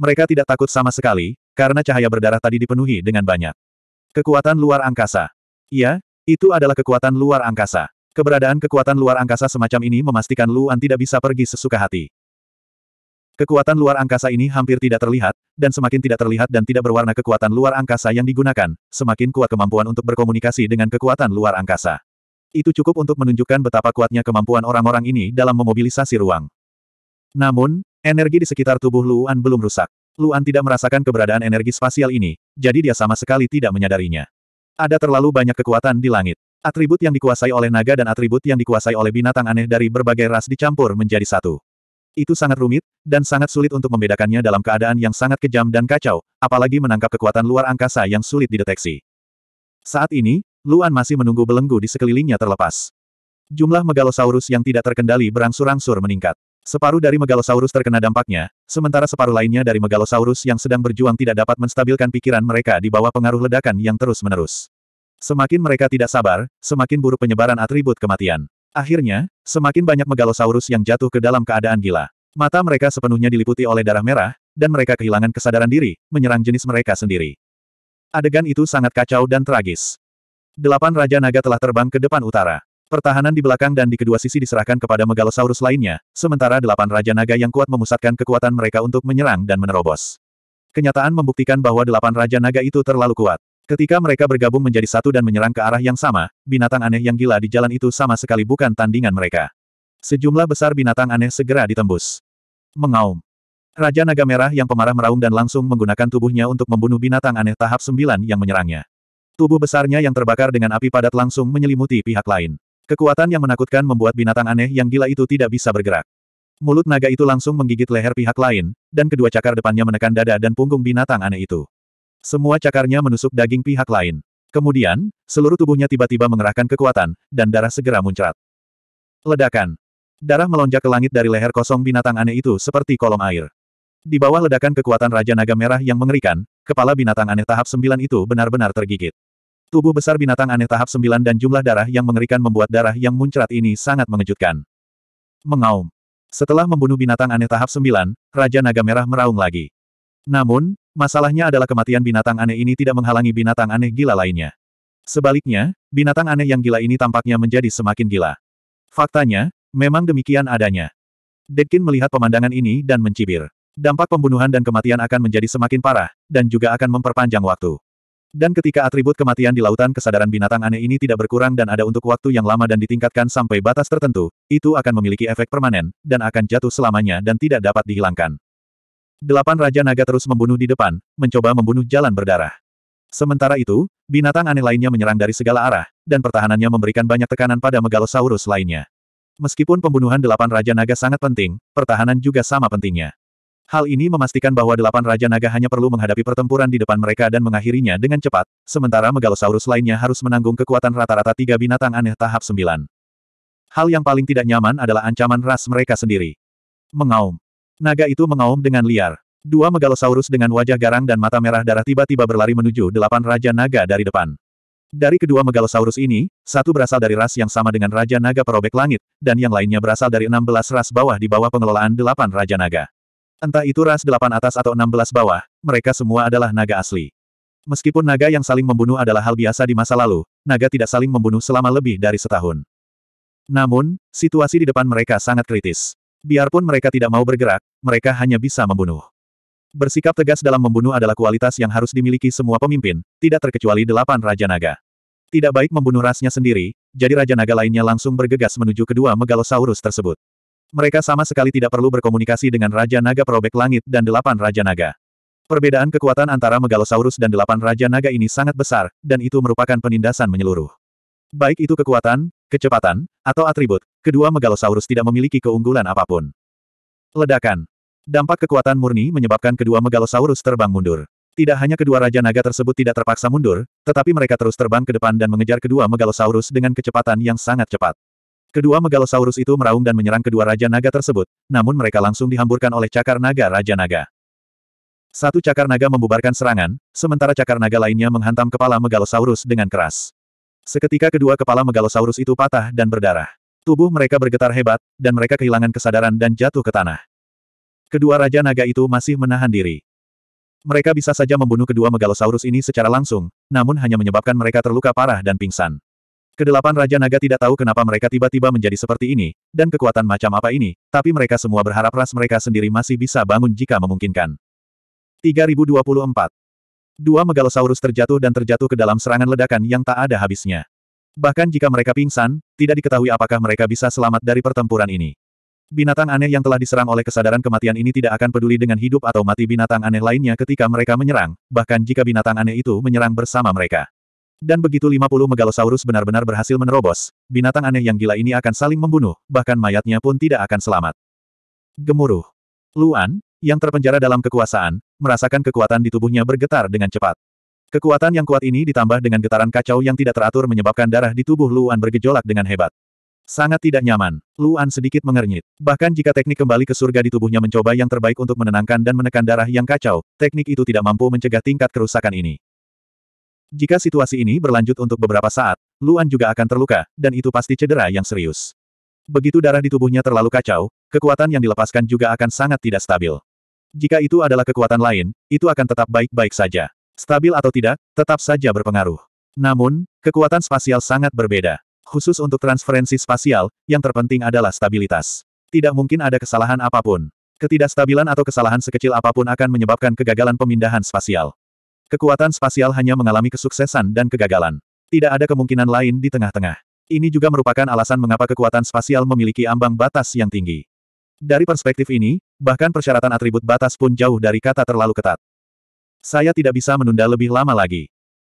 Speaker 1: Mereka tidak takut sama sekali, karena cahaya berdarah tadi dipenuhi dengan banyak. Kekuatan luar angkasa. Iya, itu adalah kekuatan luar angkasa. Keberadaan kekuatan luar angkasa semacam ini memastikan Luan tidak bisa pergi sesuka hati. Kekuatan luar angkasa ini hampir tidak terlihat, dan semakin tidak terlihat dan tidak berwarna kekuatan luar angkasa yang digunakan, semakin kuat kemampuan untuk berkomunikasi dengan kekuatan luar angkasa. Itu cukup untuk menunjukkan betapa kuatnya kemampuan orang-orang ini dalam memobilisasi ruang. Namun, energi di sekitar tubuh Luan belum rusak. Luan tidak merasakan keberadaan energi spasial ini, jadi dia sama sekali tidak menyadarinya. Ada terlalu banyak kekuatan di langit. Atribut yang dikuasai oleh naga dan atribut yang dikuasai oleh binatang aneh dari berbagai ras dicampur menjadi satu. Itu sangat rumit, dan sangat sulit untuk membedakannya dalam keadaan yang sangat kejam dan kacau, apalagi menangkap kekuatan luar angkasa yang sulit dideteksi. Saat ini, Luan masih menunggu belenggu di sekelilingnya terlepas. Jumlah megalosaurus yang tidak terkendali berangsur-angsur meningkat. Separuh dari Megalosaurus terkena dampaknya, sementara separuh lainnya dari Megalosaurus yang sedang berjuang tidak dapat menstabilkan pikiran mereka di bawah pengaruh ledakan yang terus-menerus. Semakin mereka tidak sabar, semakin buruk penyebaran atribut kematian. Akhirnya, semakin banyak megalosaurus yang jatuh ke dalam keadaan gila. Mata mereka sepenuhnya diliputi oleh darah merah, dan mereka kehilangan kesadaran diri, menyerang jenis mereka sendiri. Adegan itu sangat kacau dan tragis. Delapan Raja Naga telah terbang ke depan utara. Pertahanan di belakang dan di kedua sisi diserahkan kepada megalosaurus lainnya, sementara delapan Raja Naga yang kuat memusatkan kekuatan mereka untuk menyerang dan menerobos. Kenyataan membuktikan bahwa delapan Raja Naga itu terlalu kuat. Ketika mereka bergabung menjadi satu dan menyerang ke arah yang sama, binatang aneh yang gila di jalan itu sama sekali bukan tandingan mereka. Sejumlah besar binatang aneh segera ditembus. Mengaum. Raja Naga Merah yang pemarah meraung dan langsung menggunakan tubuhnya untuk membunuh binatang aneh tahap 9 yang menyerangnya. Tubuh besarnya yang terbakar dengan api padat langsung menyelimuti pihak lain. Kekuatan yang menakutkan membuat binatang aneh yang gila itu tidak bisa bergerak. Mulut naga itu langsung menggigit leher pihak lain, dan kedua cakar depannya menekan dada dan punggung binatang aneh itu. Semua cakarnya menusuk daging pihak lain. Kemudian, seluruh tubuhnya tiba-tiba mengerahkan kekuatan, dan darah segera muncrat. Ledakan. Darah melonjak ke langit dari leher kosong binatang aneh itu seperti kolom air. Di bawah ledakan kekuatan Raja Naga Merah yang mengerikan, kepala binatang aneh tahap 9 itu benar-benar tergigit. Tubuh besar binatang aneh tahap 9 dan jumlah darah yang mengerikan membuat darah yang muncrat ini sangat mengejutkan. Mengaum. Setelah membunuh binatang aneh tahap 9, Raja Naga Merah meraung lagi. Namun, Masalahnya adalah kematian binatang aneh ini tidak menghalangi binatang aneh gila lainnya. Sebaliknya, binatang aneh yang gila ini tampaknya menjadi semakin gila. Faktanya, memang demikian adanya. Dedkin melihat pemandangan ini dan mencibir. Dampak pembunuhan dan kematian akan menjadi semakin parah, dan juga akan memperpanjang waktu. Dan ketika atribut kematian di lautan kesadaran binatang aneh ini tidak berkurang dan ada untuk waktu yang lama dan ditingkatkan sampai batas tertentu, itu akan memiliki efek permanen, dan akan jatuh selamanya dan tidak dapat dihilangkan. Delapan Raja Naga terus membunuh di depan, mencoba membunuh jalan berdarah. Sementara itu, binatang aneh lainnya menyerang dari segala arah, dan pertahanannya memberikan banyak tekanan pada Megalosaurus lainnya. Meskipun pembunuhan delapan Raja Naga sangat penting, pertahanan juga sama pentingnya. Hal ini memastikan bahwa delapan Raja Naga hanya perlu menghadapi pertempuran di depan mereka dan mengakhirinya dengan cepat, sementara Megalosaurus lainnya harus menanggung kekuatan rata-rata tiga binatang aneh tahap sembilan. Hal yang paling tidak nyaman adalah ancaman ras mereka sendiri. Mengaum. Naga itu mengaum dengan liar. Dua megalosaurus dengan wajah garang dan mata merah darah tiba-tiba berlari menuju delapan Raja Naga dari depan. Dari kedua megalosaurus ini, satu berasal dari ras yang sama dengan Raja Naga Perobek Langit, dan yang lainnya berasal dari enam belas ras bawah di bawah pengelolaan delapan Raja Naga. Entah itu ras delapan atas atau enam belas bawah, mereka semua adalah naga asli. Meskipun naga yang saling membunuh adalah hal biasa di masa lalu, naga tidak saling membunuh selama lebih dari setahun. Namun, situasi di depan mereka sangat kritis. Biarpun mereka tidak mau bergerak, mereka hanya bisa membunuh. Bersikap tegas dalam membunuh adalah kualitas yang harus dimiliki semua pemimpin, tidak terkecuali delapan Raja Naga. Tidak baik membunuh rasnya sendiri, jadi Raja Naga lainnya langsung bergegas menuju kedua Megalosaurus tersebut. Mereka sama sekali tidak perlu berkomunikasi dengan Raja Naga Perobek Langit dan delapan Raja Naga. Perbedaan kekuatan antara Megalosaurus dan delapan Raja Naga ini sangat besar, dan itu merupakan penindasan menyeluruh. Baik itu kekuatan, kecepatan, atau atribut, kedua Megalosaurus tidak memiliki keunggulan apapun. Ledakan Dampak kekuatan murni menyebabkan kedua megalosaurus terbang mundur. Tidak hanya kedua Raja Naga tersebut tidak terpaksa mundur, tetapi mereka terus terbang ke depan dan mengejar kedua megalosaurus dengan kecepatan yang sangat cepat. Kedua megalosaurus itu meraung dan menyerang kedua Raja Naga tersebut, namun mereka langsung dihamburkan oleh cakar naga Raja Naga. Satu cakar naga membubarkan serangan, sementara cakar naga lainnya menghantam kepala megalosaurus dengan keras. Seketika kedua kepala megalosaurus itu patah dan berdarah. Tubuh mereka bergetar hebat, dan mereka kehilangan kesadaran dan jatuh ke tanah. Kedua Raja Naga itu masih menahan diri. Mereka bisa saja membunuh kedua megalosaurus ini secara langsung, namun hanya menyebabkan mereka terluka parah dan pingsan. Kedelapan Raja Naga tidak tahu kenapa mereka tiba-tiba menjadi seperti ini, dan kekuatan macam apa ini, tapi mereka semua berharap ras mereka sendiri masih bisa bangun jika memungkinkan. 3024 Dua megalosaurus terjatuh dan terjatuh ke dalam serangan ledakan yang tak ada habisnya. Bahkan jika mereka pingsan, tidak diketahui apakah mereka bisa selamat dari pertempuran ini. Binatang aneh yang telah diserang oleh kesadaran kematian ini tidak akan peduli dengan hidup atau mati binatang aneh lainnya ketika mereka menyerang, bahkan jika binatang aneh itu menyerang bersama mereka. Dan begitu 50 megalosaurus benar-benar berhasil menerobos, binatang aneh yang gila ini akan saling membunuh, bahkan mayatnya pun tidak akan selamat. Gemuruh. Luan, yang terpenjara dalam kekuasaan, merasakan kekuatan di tubuhnya bergetar dengan cepat. Kekuatan yang kuat ini ditambah dengan getaran kacau yang tidak teratur menyebabkan darah di tubuh Luan bergejolak dengan hebat. Sangat tidak nyaman. Luan sedikit mengernyit. Bahkan jika teknik kembali ke surga di tubuhnya mencoba yang terbaik untuk menenangkan dan menekan darah yang kacau, teknik itu tidak mampu mencegah tingkat kerusakan ini. Jika situasi ini berlanjut untuk beberapa saat, Luan juga akan terluka, dan itu pasti cedera yang serius. Begitu darah di tubuhnya terlalu kacau, kekuatan yang dilepaskan juga akan sangat tidak stabil. Jika itu adalah kekuatan lain, itu akan tetap baik-baik saja. Stabil atau tidak, tetap saja berpengaruh. Namun, kekuatan spasial sangat berbeda khusus untuk transferensi spasial, yang terpenting adalah stabilitas. Tidak mungkin ada kesalahan apapun. Ketidakstabilan atau kesalahan sekecil apapun akan menyebabkan kegagalan pemindahan spasial. Kekuatan spasial hanya mengalami kesuksesan dan kegagalan. Tidak ada kemungkinan lain di tengah-tengah. Ini juga merupakan alasan mengapa kekuatan spasial memiliki ambang batas yang tinggi. Dari perspektif ini, bahkan persyaratan atribut batas pun jauh dari kata terlalu ketat. Saya tidak bisa menunda lebih lama lagi.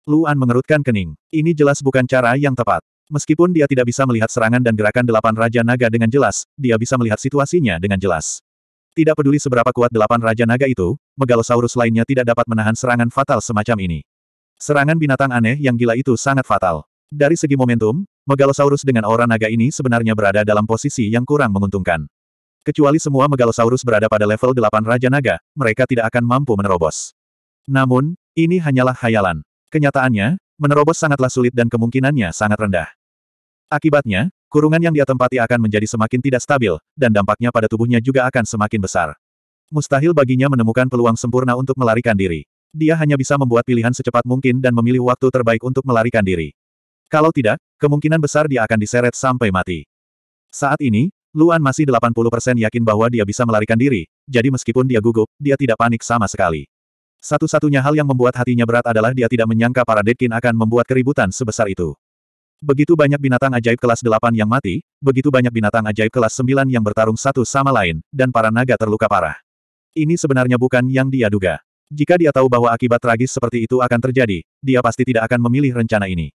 Speaker 1: Luan mengerutkan kening. Ini jelas bukan cara yang tepat. Meskipun dia tidak bisa melihat serangan dan gerakan delapan Raja Naga dengan jelas, dia bisa melihat situasinya dengan jelas. Tidak peduli seberapa kuat delapan Raja Naga itu, Megalosaurus lainnya tidak dapat menahan serangan fatal semacam ini. Serangan binatang aneh yang gila itu sangat fatal. Dari segi momentum, Megalosaurus dengan aura naga ini sebenarnya berada dalam posisi yang kurang menguntungkan. Kecuali semua Megalosaurus berada pada level delapan Raja Naga, mereka tidak akan mampu menerobos. Namun, ini hanyalah khayalan. Kenyataannya, menerobos sangatlah sulit dan kemungkinannya sangat rendah. Akibatnya, kurungan yang dia tempati akan menjadi semakin tidak stabil, dan dampaknya pada tubuhnya juga akan semakin besar. Mustahil baginya menemukan peluang sempurna untuk melarikan diri. Dia hanya bisa membuat pilihan secepat mungkin dan memilih waktu terbaik untuk melarikan diri. Kalau tidak, kemungkinan besar dia akan diseret sampai mati. Saat ini, Luan masih 80% yakin bahwa dia bisa melarikan diri, jadi meskipun dia gugup, dia tidak panik sama sekali. Satu-satunya hal yang membuat hatinya berat adalah dia tidak menyangka para Dekin akan membuat keributan sebesar itu. Begitu banyak binatang ajaib kelas 8 yang mati, begitu banyak binatang ajaib kelas 9 yang bertarung satu sama lain, dan para naga terluka parah. Ini sebenarnya bukan yang dia duga. Jika dia tahu bahwa akibat tragis seperti itu akan terjadi, dia pasti tidak akan memilih rencana ini.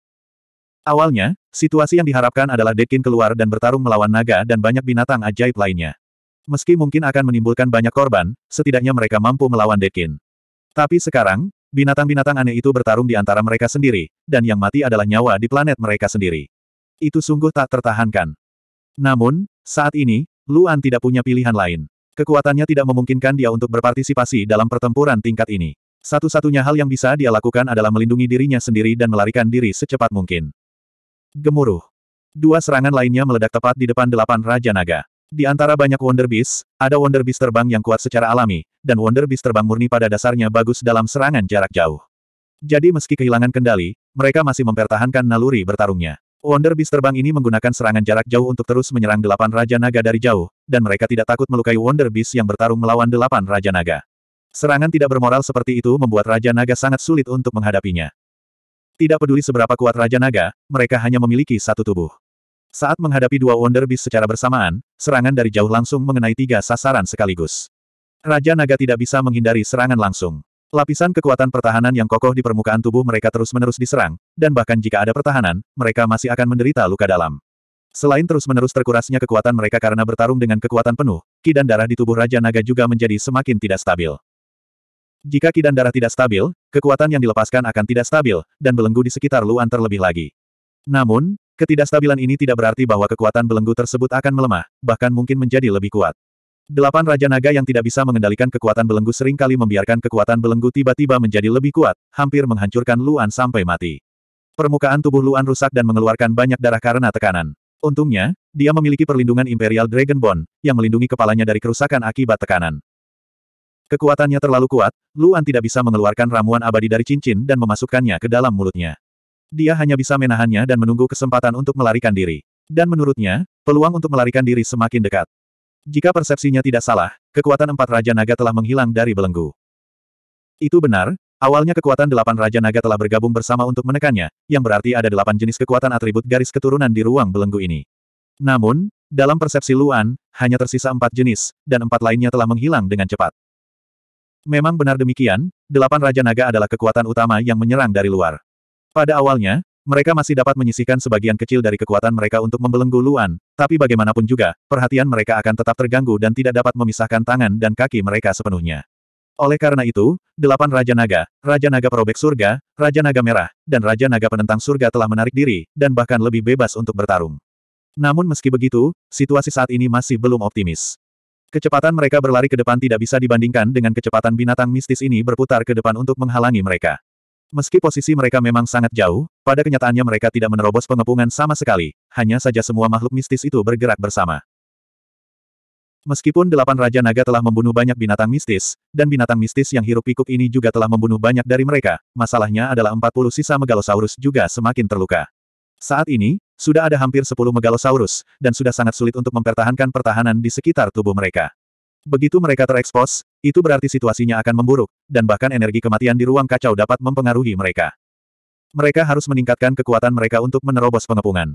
Speaker 1: Awalnya, situasi yang diharapkan adalah Dekin keluar dan bertarung melawan naga dan banyak binatang ajaib lainnya. Meski mungkin akan menimbulkan banyak korban, setidaknya mereka mampu melawan Dekin. Tapi sekarang, Binatang-binatang aneh itu bertarung di antara mereka sendiri, dan yang mati adalah nyawa di planet mereka sendiri. Itu sungguh tak tertahankan. Namun, saat ini, Luan tidak punya pilihan lain. Kekuatannya tidak memungkinkan dia untuk berpartisipasi dalam pertempuran tingkat ini. Satu-satunya hal yang bisa dia lakukan adalah melindungi dirinya sendiri dan melarikan diri secepat mungkin. Gemuruh. Dua serangan lainnya meledak tepat di depan delapan Raja Naga. Di antara banyak Wonder Beast, ada Wonder Beast terbang yang kuat secara alami, dan Wonder Beast terbang murni pada dasarnya bagus dalam serangan jarak jauh. Jadi meski kehilangan kendali, mereka masih mempertahankan naluri bertarungnya. Wonder Beast terbang ini menggunakan serangan jarak jauh untuk terus menyerang delapan Raja Naga dari jauh, dan mereka tidak takut melukai Wonder Beast yang bertarung melawan delapan Raja Naga. Serangan tidak bermoral seperti itu membuat Raja Naga sangat sulit untuk menghadapinya. Tidak peduli seberapa kuat Raja Naga, mereka hanya memiliki satu tubuh. Saat menghadapi dua Wonder Beast secara bersamaan, serangan dari jauh langsung mengenai tiga sasaran sekaligus. Raja Naga tidak bisa menghindari serangan langsung. Lapisan kekuatan pertahanan yang kokoh di permukaan tubuh mereka terus-menerus diserang, dan bahkan jika ada pertahanan, mereka masih akan menderita luka dalam. Selain terus-menerus terkurasnya kekuatan mereka karena bertarung dengan kekuatan penuh, kidan darah di tubuh Raja Naga juga menjadi semakin tidak stabil. Jika kidan darah tidak stabil, kekuatan yang dilepaskan akan tidak stabil, dan belenggu di sekitar Luan terlebih lagi. Namun, Ketidakstabilan ini tidak berarti bahwa kekuatan belenggu tersebut akan melemah, bahkan mungkin menjadi lebih kuat. Delapan Raja Naga yang tidak bisa mengendalikan kekuatan belenggu seringkali membiarkan kekuatan belenggu tiba-tiba menjadi lebih kuat, hampir menghancurkan Luan sampai mati. Permukaan tubuh Luan rusak dan mengeluarkan banyak darah karena tekanan. Untungnya, dia memiliki perlindungan Imperial Dragon yang melindungi kepalanya dari kerusakan akibat tekanan. Kekuatannya terlalu kuat, Luan tidak bisa mengeluarkan ramuan abadi dari cincin dan memasukkannya ke dalam mulutnya. Dia hanya bisa menahannya dan menunggu kesempatan untuk melarikan diri. Dan menurutnya, peluang untuk melarikan diri semakin dekat. Jika persepsinya tidak salah, kekuatan empat Raja Naga telah menghilang dari belenggu. Itu benar, awalnya kekuatan delapan Raja Naga telah bergabung bersama untuk menekannya, yang berarti ada delapan jenis kekuatan atribut garis keturunan di ruang belenggu ini. Namun, dalam persepsi Luan, hanya tersisa empat jenis, dan empat lainnya telah menghilang dengan cepat. Memang benar demikian, delapan Raja Naga adalah kekuatan utama yang menyerang dari luar. Pada awalnya, mereka masih dapat menyisihkan sebagian kecil dari kekuatan mereka untuk membelenggu Luan, tapi bagaimanapun juga, perhatian mereka akan tetap terganggu dan tidak dapat memisahkan tangan dan kaki mereka sepenuhnya. Oleh karena itu, delapan Raja Naga, Raja Naga Perobek Surga, Raja Naga Merah, dan Raja Naga Penentang Surga telah menarik diri, dan bahkan lebih bebas untuk bertarung. Namun meski begitu, situasi saat ini masih belum optimis. Kecepatan mereka berlari ke depan tidak bisa dibandingkan dengan kecepatan binatang mistis ini berputar ke depan untuk menghalangi mereka. Meski posisi mereka memang sangat jauh, pada kenyataannya mereka tidak menerobos pengepungan sama sekali, hanya saja semua makhluk mistis itu bergerak bersama. Meskipun delapan Raja Naga telah membunuh banyak binatang mistis, dan binatang mistis yang hirup pikuk ini juga telah membunuh banyak dari mereka, masalahnya adalah 40 sisa Megalosaurus juga semakin terluka. Saat ini, sudah ada hampir 10 Megalosaurus, dan sudah sangat sulit untuk mempertahankan pertahanan di sekitar tubuh mereka. Begitu mereka terekspos, itu berarti situasinya akan memburuk, dan bahkan energi kematian di ruang kacau dapat mempengaruhi mereka. Mereka harus meningkatkan kekuatan mereka untuk menerobos pengepungan.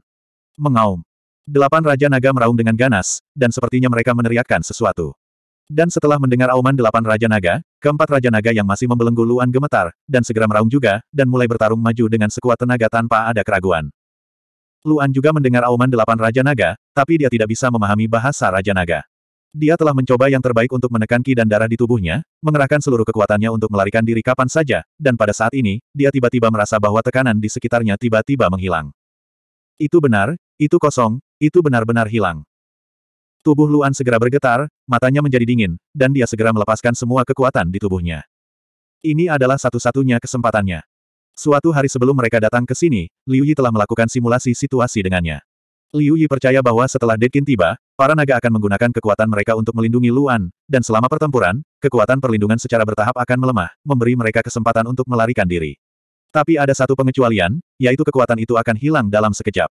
Speaker 1: Mengaum. Delapan Raja Naga meraung dengan ganas, dan sepertinya mereka meneriakkan sesuatu. Dan setelah mendengar auman delapan Raja Naga, keempat Raja Naga yang masih membelenggu Luan gemetar, dan segera meraung juga, dan mulai bertarung maju dengan sekuat tenaga tanpa ada keraguan. Luan juga mendengar auman delapan Raja Naga, tapi dia tidak bisa memahami bahasa Raja Naga. Dia telah mencoba yang terbaik untuk menekan ki dan darah di tubuhnya, mengerahkan seluruh kekuatannya untuk melarikan diri kapan saja, dan pada saat ini, dia tiba-tiba merasa bahwa tekanan di sekitarnya tiba-tiba menghilang. Itu benar, itu kosong, itu benar-benar hilang. Tubuh Luan segera bergetar, matanya menjadi dingin, dan dia segera melepaskan semua kekuatan di tubuhnya. Ini adalah satu-satunya kesempatannya. Suatu hari sebelum mereka datang ke sini, Liu Yi telah melakukan simulasi situasi dengannya. Liu Yi percaya bahwa setelah Dekin tiba, Para naga akan menggunakan kekuatan mereka untuk melindungi Luan, dan selama pertempuran, kekuatan perlindungan secara bertahap akan melemah, memberi mereka kesempatan untuk melarikan diri. Tapi ada satu pengecualian, yaitu kekuatan itu akan hilang dalam sekejap.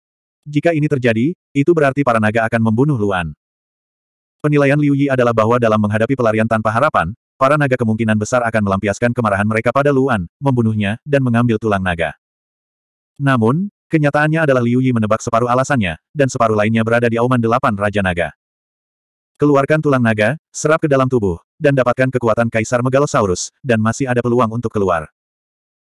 Speaker 1: Jika ini terjadi, itu berarti para naga akan membunuh Luan. Penilaian Liu Yi adalah bahwa dalam menghadapi pelarian tanpa harapan, para naga kemungkinan besar akan melampiaskan kemarahan mereka pada Luan, membunuhnya, dan mengambil tulang naga. Namun, Kenyataannya adalah Liu Yi menebak separuh alasannya, dan separuh lainnya berada di auman delapan Raja Naga. Keluarkan tulang naga, serap ke dalam tubuh, dan dapatkan kekuatan Kaisar Megalosaurus, dan masih ada peluang untuk keluar.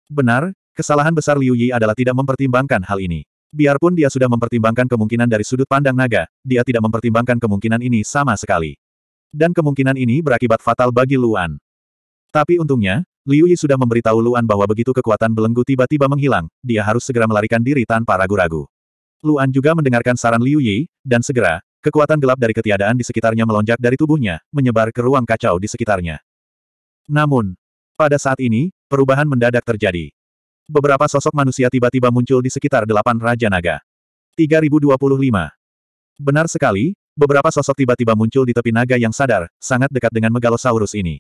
Speaker 1: Benar, kesalahan besar Liu Yi adalah tidak mempertimbangkan hal ini. Biarpun dia sudah mempertimbangkan kemungkinan dari sudut pandang naga, dia tidak mempertimbangkan kemungkinan ini sama sekali. Dan kemungkinan ini berakibat fatal bagi Luan. Tapi untungnya, Liu Yi sudah memberitahu Luan bahwa begitu kekuatan belenggu tiba-tiba menghilang, dia harus segera melarikan diri tanpa ragu-ragu. Luan juga mendengarkan saran Liu Yi, dan segera, kekuatan gelap dari ketiadaan di sekitarnya melonjak dari tubuhnya, menyebar ke ruang kacau di sekitarnya. Namun, pada saat ini, perubahan mendadak terjadi. Beberapa sosok manusia tiba-tiba muncul di sekitar delapan Raja Naga. 3025 Benar sekali, beberapa sosok tiba-tiba muncul di tepi naga yang sadar, sangat dekat dengan Megalosaurus ini.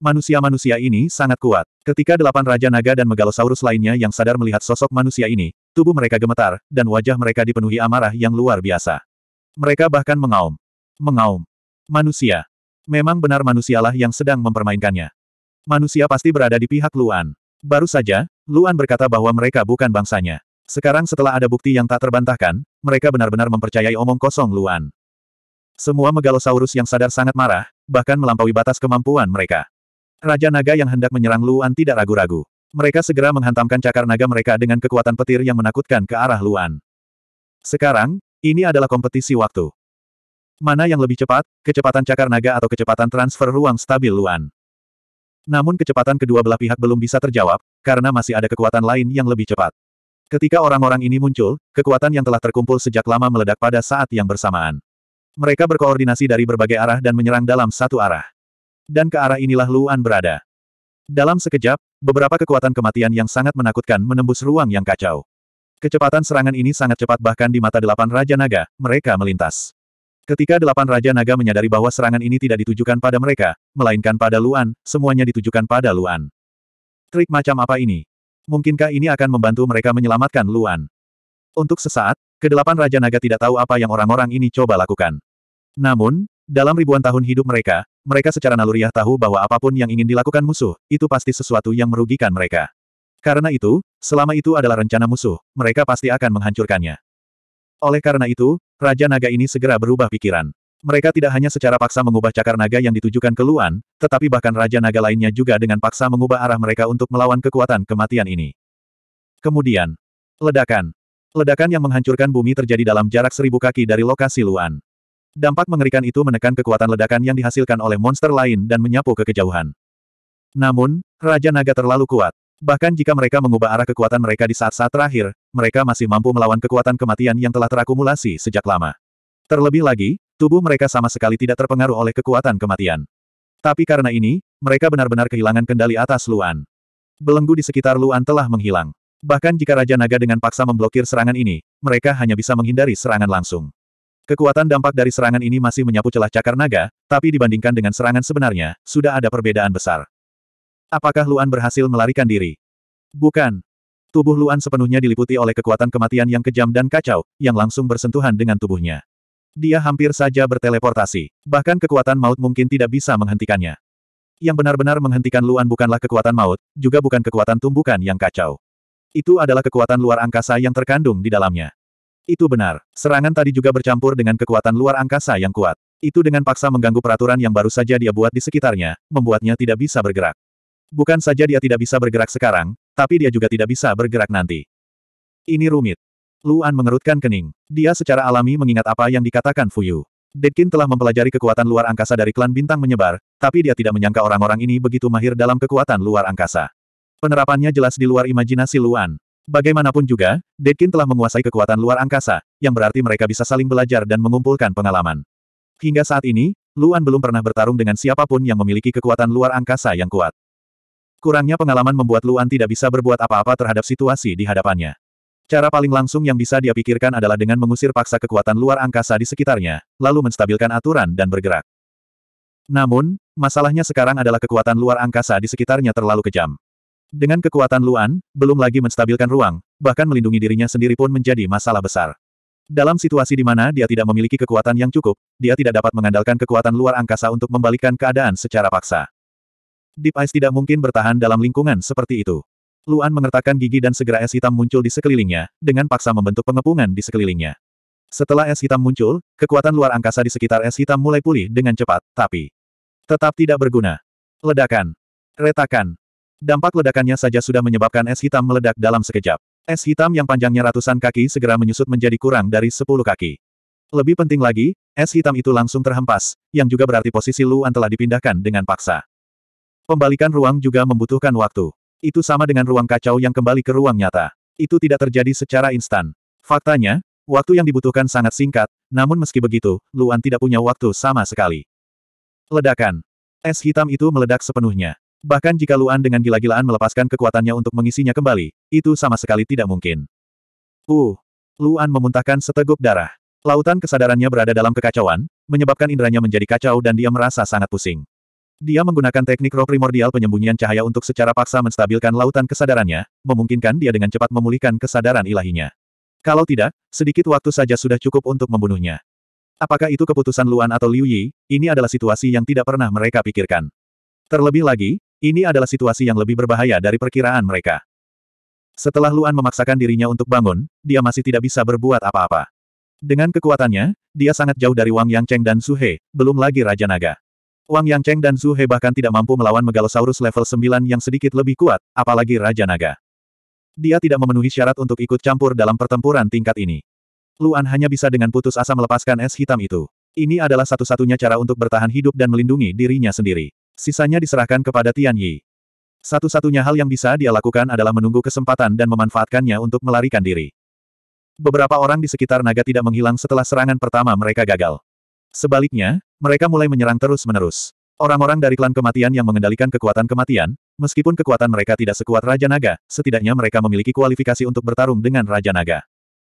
Speaker 1: Manusia-manusia ini sangat kuat. Ketika delapan Raja Naga dan Megalosaurus lainnya yang sadar melihat sosok manusia ini, tubuh mereka gemetar, dan wajah mereka dipenuhi amarah yang luar biasa. Mereka bahkan mengaum. Mengaum. Manusia. Memang benar manusialah yang sedang mempermainkannya. Manusia pasti berada di pihak Luan. Baru saja, Luan berkata bahwa mereka bukan bangsanya. Sekarang setelah ada bukti yang tak terbantahkan, mereka benar-benar mempercayai omong kosong Luan. Semua megalosaurus yang sadar sangat marah, bahkan melampaui batas kemampuan mereka. Raja naga yang hendak menyerang Luan tidak ragu-ragu. Mereka segera menghantamkan cakar naga mereka dengan kekuatan petir yang menakutkan ke arah Luan. Sekarang, ini adalah kompetisi waktu. Mana yang lebih cepat, kecepatan cakar naga atau kecepatan transfer ruang stabil Luan? Namun kecepatan kedua belah pihak belum bisa terjawab, karena masih ada kekuatan lain yang lebih cepat. Ketika orang-orang ini muncul, kekuatan yang telah terkumpul sejak lama meledak pada saat yang bersamaan. Mereka berkoordinasi dari berbagai arah dan menyerang dalam satu arah. Dan ke arah inilah Luan berada. Dalam sekejap, beberapa kekuatan kematian yang sangat menakutkan menembus ruang yang kacau. Kecepatan serangan ini sangat cepat bahkan di mata delapan Raja Naga, mereka melintas. Ketika delapan Raja Naga menyadari bahwa serangan ini tidak ditujukan pada mereka, melainkan pada Luan, semuanya ditujukan pada Luan. Trik macam apa ini? Mungkinkah ini akan membantu mereka menyelamatkan Luan? Untuk sesaat, kedelapan Raja Naga tidak tahu apa yang orang-orang ini coba lakukan. Namun, dalam ribuan tahun hidup mereka, mereka secara naluriah tahu bahwa apapun yang ingin dilakukan musuh, itu pasti sesuatu yang merugikan mereka. Karena itu, selama itu adalah rencana musuh, mereka pasti akan menghancurkannya. Oleh karena itu, Raja Naga ini segera berubah pikiran. Mereka tidak hanya secara paksa mengubah cakar naga yang ditujukan ke Luan, tetapi bahkan Raja Naga lainnya juga dengan paksa mengubah arah mereka untuk melawan kekuatan kematian ini. Kemudian, ledakan. Ledakan yang menghancurkan bumi terjadi dalam jarak seribu kaki dari lokasi Luan. Dampak mengerikan itu menekan kekuatan ledakan yang dihasilkan oleh monster lain dan menyapu ke kejauhan. Namun, Raja Naga terlalu kuat. Bahkan jika mereka mengubah arah kekuatan mereka di saat-saat terakhir, mereka masih mampu melawan kekuatan kematian yang telah terakumulasi sejak lama. Terlebih lagi, tubuh mereka sama sekali tidak terpengaruh oleh kekuatan kematian. Tapi karena ini, mereka benar-benar kehilangan kendali atas Luan. Belenggu di sekitar Luan telah menghilang. Bahkan jika Raja Naga dengan paksa memblokir serangan ini, mereka hanya bisa menghindari serangan langsung. Kekuatan dampak dari serangan ini masih menyapu celah cakar naga, tapi dibandingkan dengan serangan sebenarnya, sudah ada perbedaan besar. Apakah Luan berhasil melarikan diri? Bukan. Tubuh Luan sepenuhnya diliputi oleh kekuatan kematian yang kejam dan kacau, yang langsung bersentuhan dengan tubuhnya. Dia hampir saja berteleportasi. Bahkan kekuatan maut mungkin tidak bisa menghentikannya. Yang benar-benar menghentikan Luan bukanlah kekuatan maut, juga bukan kekuatan tumbukan yang kacau. Itu adalah kekuatan luar angkasa yang terkandung di dalamnya. Itu benar. Serangan tadi juga bercampur dengan kekuatan luar angkasa yang kuat. Itu dengan paksa mengganggu peraturan yang baru saja dia buat di sekitarnya, membuatnya tidak bisa bergerak. Bukan saja dia tidak bisa bergerak sekarang, tapi dia juga tidak bisa bergerak nanti. Ini rumit. Luan mengerutkan kening. Dia secara alami mengingat apa yang dikatakan Fuyu. Dedkin telah mempelajari kekuatan luar angkasa dari klan bintang menyebar, tapi dia tidak menyangka orang-orang ini begitu mahir dalam kekuatan luar angkasa. Penerapannya jelas di luar imajinasi Luan, Bagaimanapun juga, Dekin telah menguasai kekuatan luar angkasa, yang berarti mereka bisa saling belajar dan mengumpulkan pengalaman. Hingga saat ini, Luan belum pernah bertarung dengan siapapun yang memiliki kekuatan luar angkasa yang kuat. Kurangnya pengalaman membuat Luan tidak bisa berbuat apa-apa terhadap situasi di hadapannya. Cara paling langsung yang bisa dia pikirkan adalah dengan mengusir paksa kekuatan luar angkasa di sekitarnya, lalu menstabilkan aturan dan bergerak. Namun, masalahnya sekarang adalah kekuatan luar angkasa di sekitarnya terlalu kejam. Dengan kekuatan Luan, belum lagi menstabilkan ruang, bahkan melindungi dirinya sendiri pun menjadi masalah besar. Dalam situasi di mana dia tidak memiliki kekuatan yang cukup, dia tidak dapat mengandalkan kekuatan luar angkasa untuk membalikkan keadaan secara paksa. Deep Ice tidak mungkin bertahan dalam lingkungan seperti itu. Luan mengertakkan gigi dan segera es hitam muncul di sekelilingnya, dengan paksa membentuk pengepungan di sekelilingnya. Setelah es hitam muncul, kekuatan luar angkasa di sekitar es hitam mulai pulih dengan cepat, tapi tetap tidak berguna. Ledakan. Retakan. Dampak ledakannya saja sudah menyebabkan es hitam meledak dalam sekejap. Es hitam yang panjangnya ratusan kaki segera menyusut menjadi kurang dari sepuluh kaki. Lebih penting lagi, es hitam itu langsung terhempas, yang juga berarti posisi Luan telah dipindahkan dengan paksa. Pembalikan ruang juga membutuhkan waktu. Itu sama dengan ruang kacau yang kembali ke ruang nyata. Itu tidak terjadi secara instan. Faktanya, waktu yang dibutuhkan sangat singkat, namun meski begitu, Luan tidak punya waktu sama sekali. Ledakan. Es hitam itu meledak sepenuhnya. Bahkan jika Luan dengan gila-gilaan melepaskan kekuatannya untuk mengisinya kembali, itu sama sekali tidak mungkin. Uh, Luan memuntahkan seteguk darah. Lautan kesadarannya berada dalam kekacauan, menyebabkan inderanya menjadi kacau dan dia merasa sangat pusing. Dia menggunakan teknik roh primordial penyembunyian cahaya untuk secara paksa menstabilkan lautan kesadarannya, memungkinkan dia dengan cepat memulihkan kesadaran ilahinya. Kalau tidak, sedikit waktu saja sudah cukup untuk membunuhnya. Apakah itu keputusan Luan atau Liu Yi, ini adalah situasi yang tidak pernah mereka pikirkan. Terlebih lagi, ini adalah situasi yang lebih berbahaya dari perkiraan mereka. Setelah Luan memaksakan dirinya untuk bangun, dia masih tidak bisa berbuat apa-apa. Dengan kekuatannya, dia sangat jauh dari Wang Yangcheng dan Su He, belum lagi Raja Naga. Wang Yangcheng dan Su He bahkan tidak mampu melawan Megalosaurus level 9 yang sedikit lebih kuat, apalagi Raja Naga. Dia tidak memenuhi syarat untuk ikut campur dalam pertempuran tingkat ini. Luan hanya bisa dengan putus asa melepaskan es hitam itu. Ini adalah satu-satunya cara untuk bertahan hidup dan melindungi dirinya sendiri. Sisanya diserahkan kepada Tian Yi. Satu-satunya hal yang bisa dia lakukan adalah menunggu kesempatan dan memanfaatkannya untuk melarikan diri. Beberapa orang di sekitar naga tidak menghilang setelah serangan pertama mereka gagal. Sebaliknya, mereka mulai menyerang terus-menerus. Orang-orang dari klan kematian yang mengendalikan kekuatan kematian, meskipun kekuatan mereka tidak sekuat Raja Naga, setidaknya mereka memiliki kualifikasi untuk bertarung dengan Raja Naga.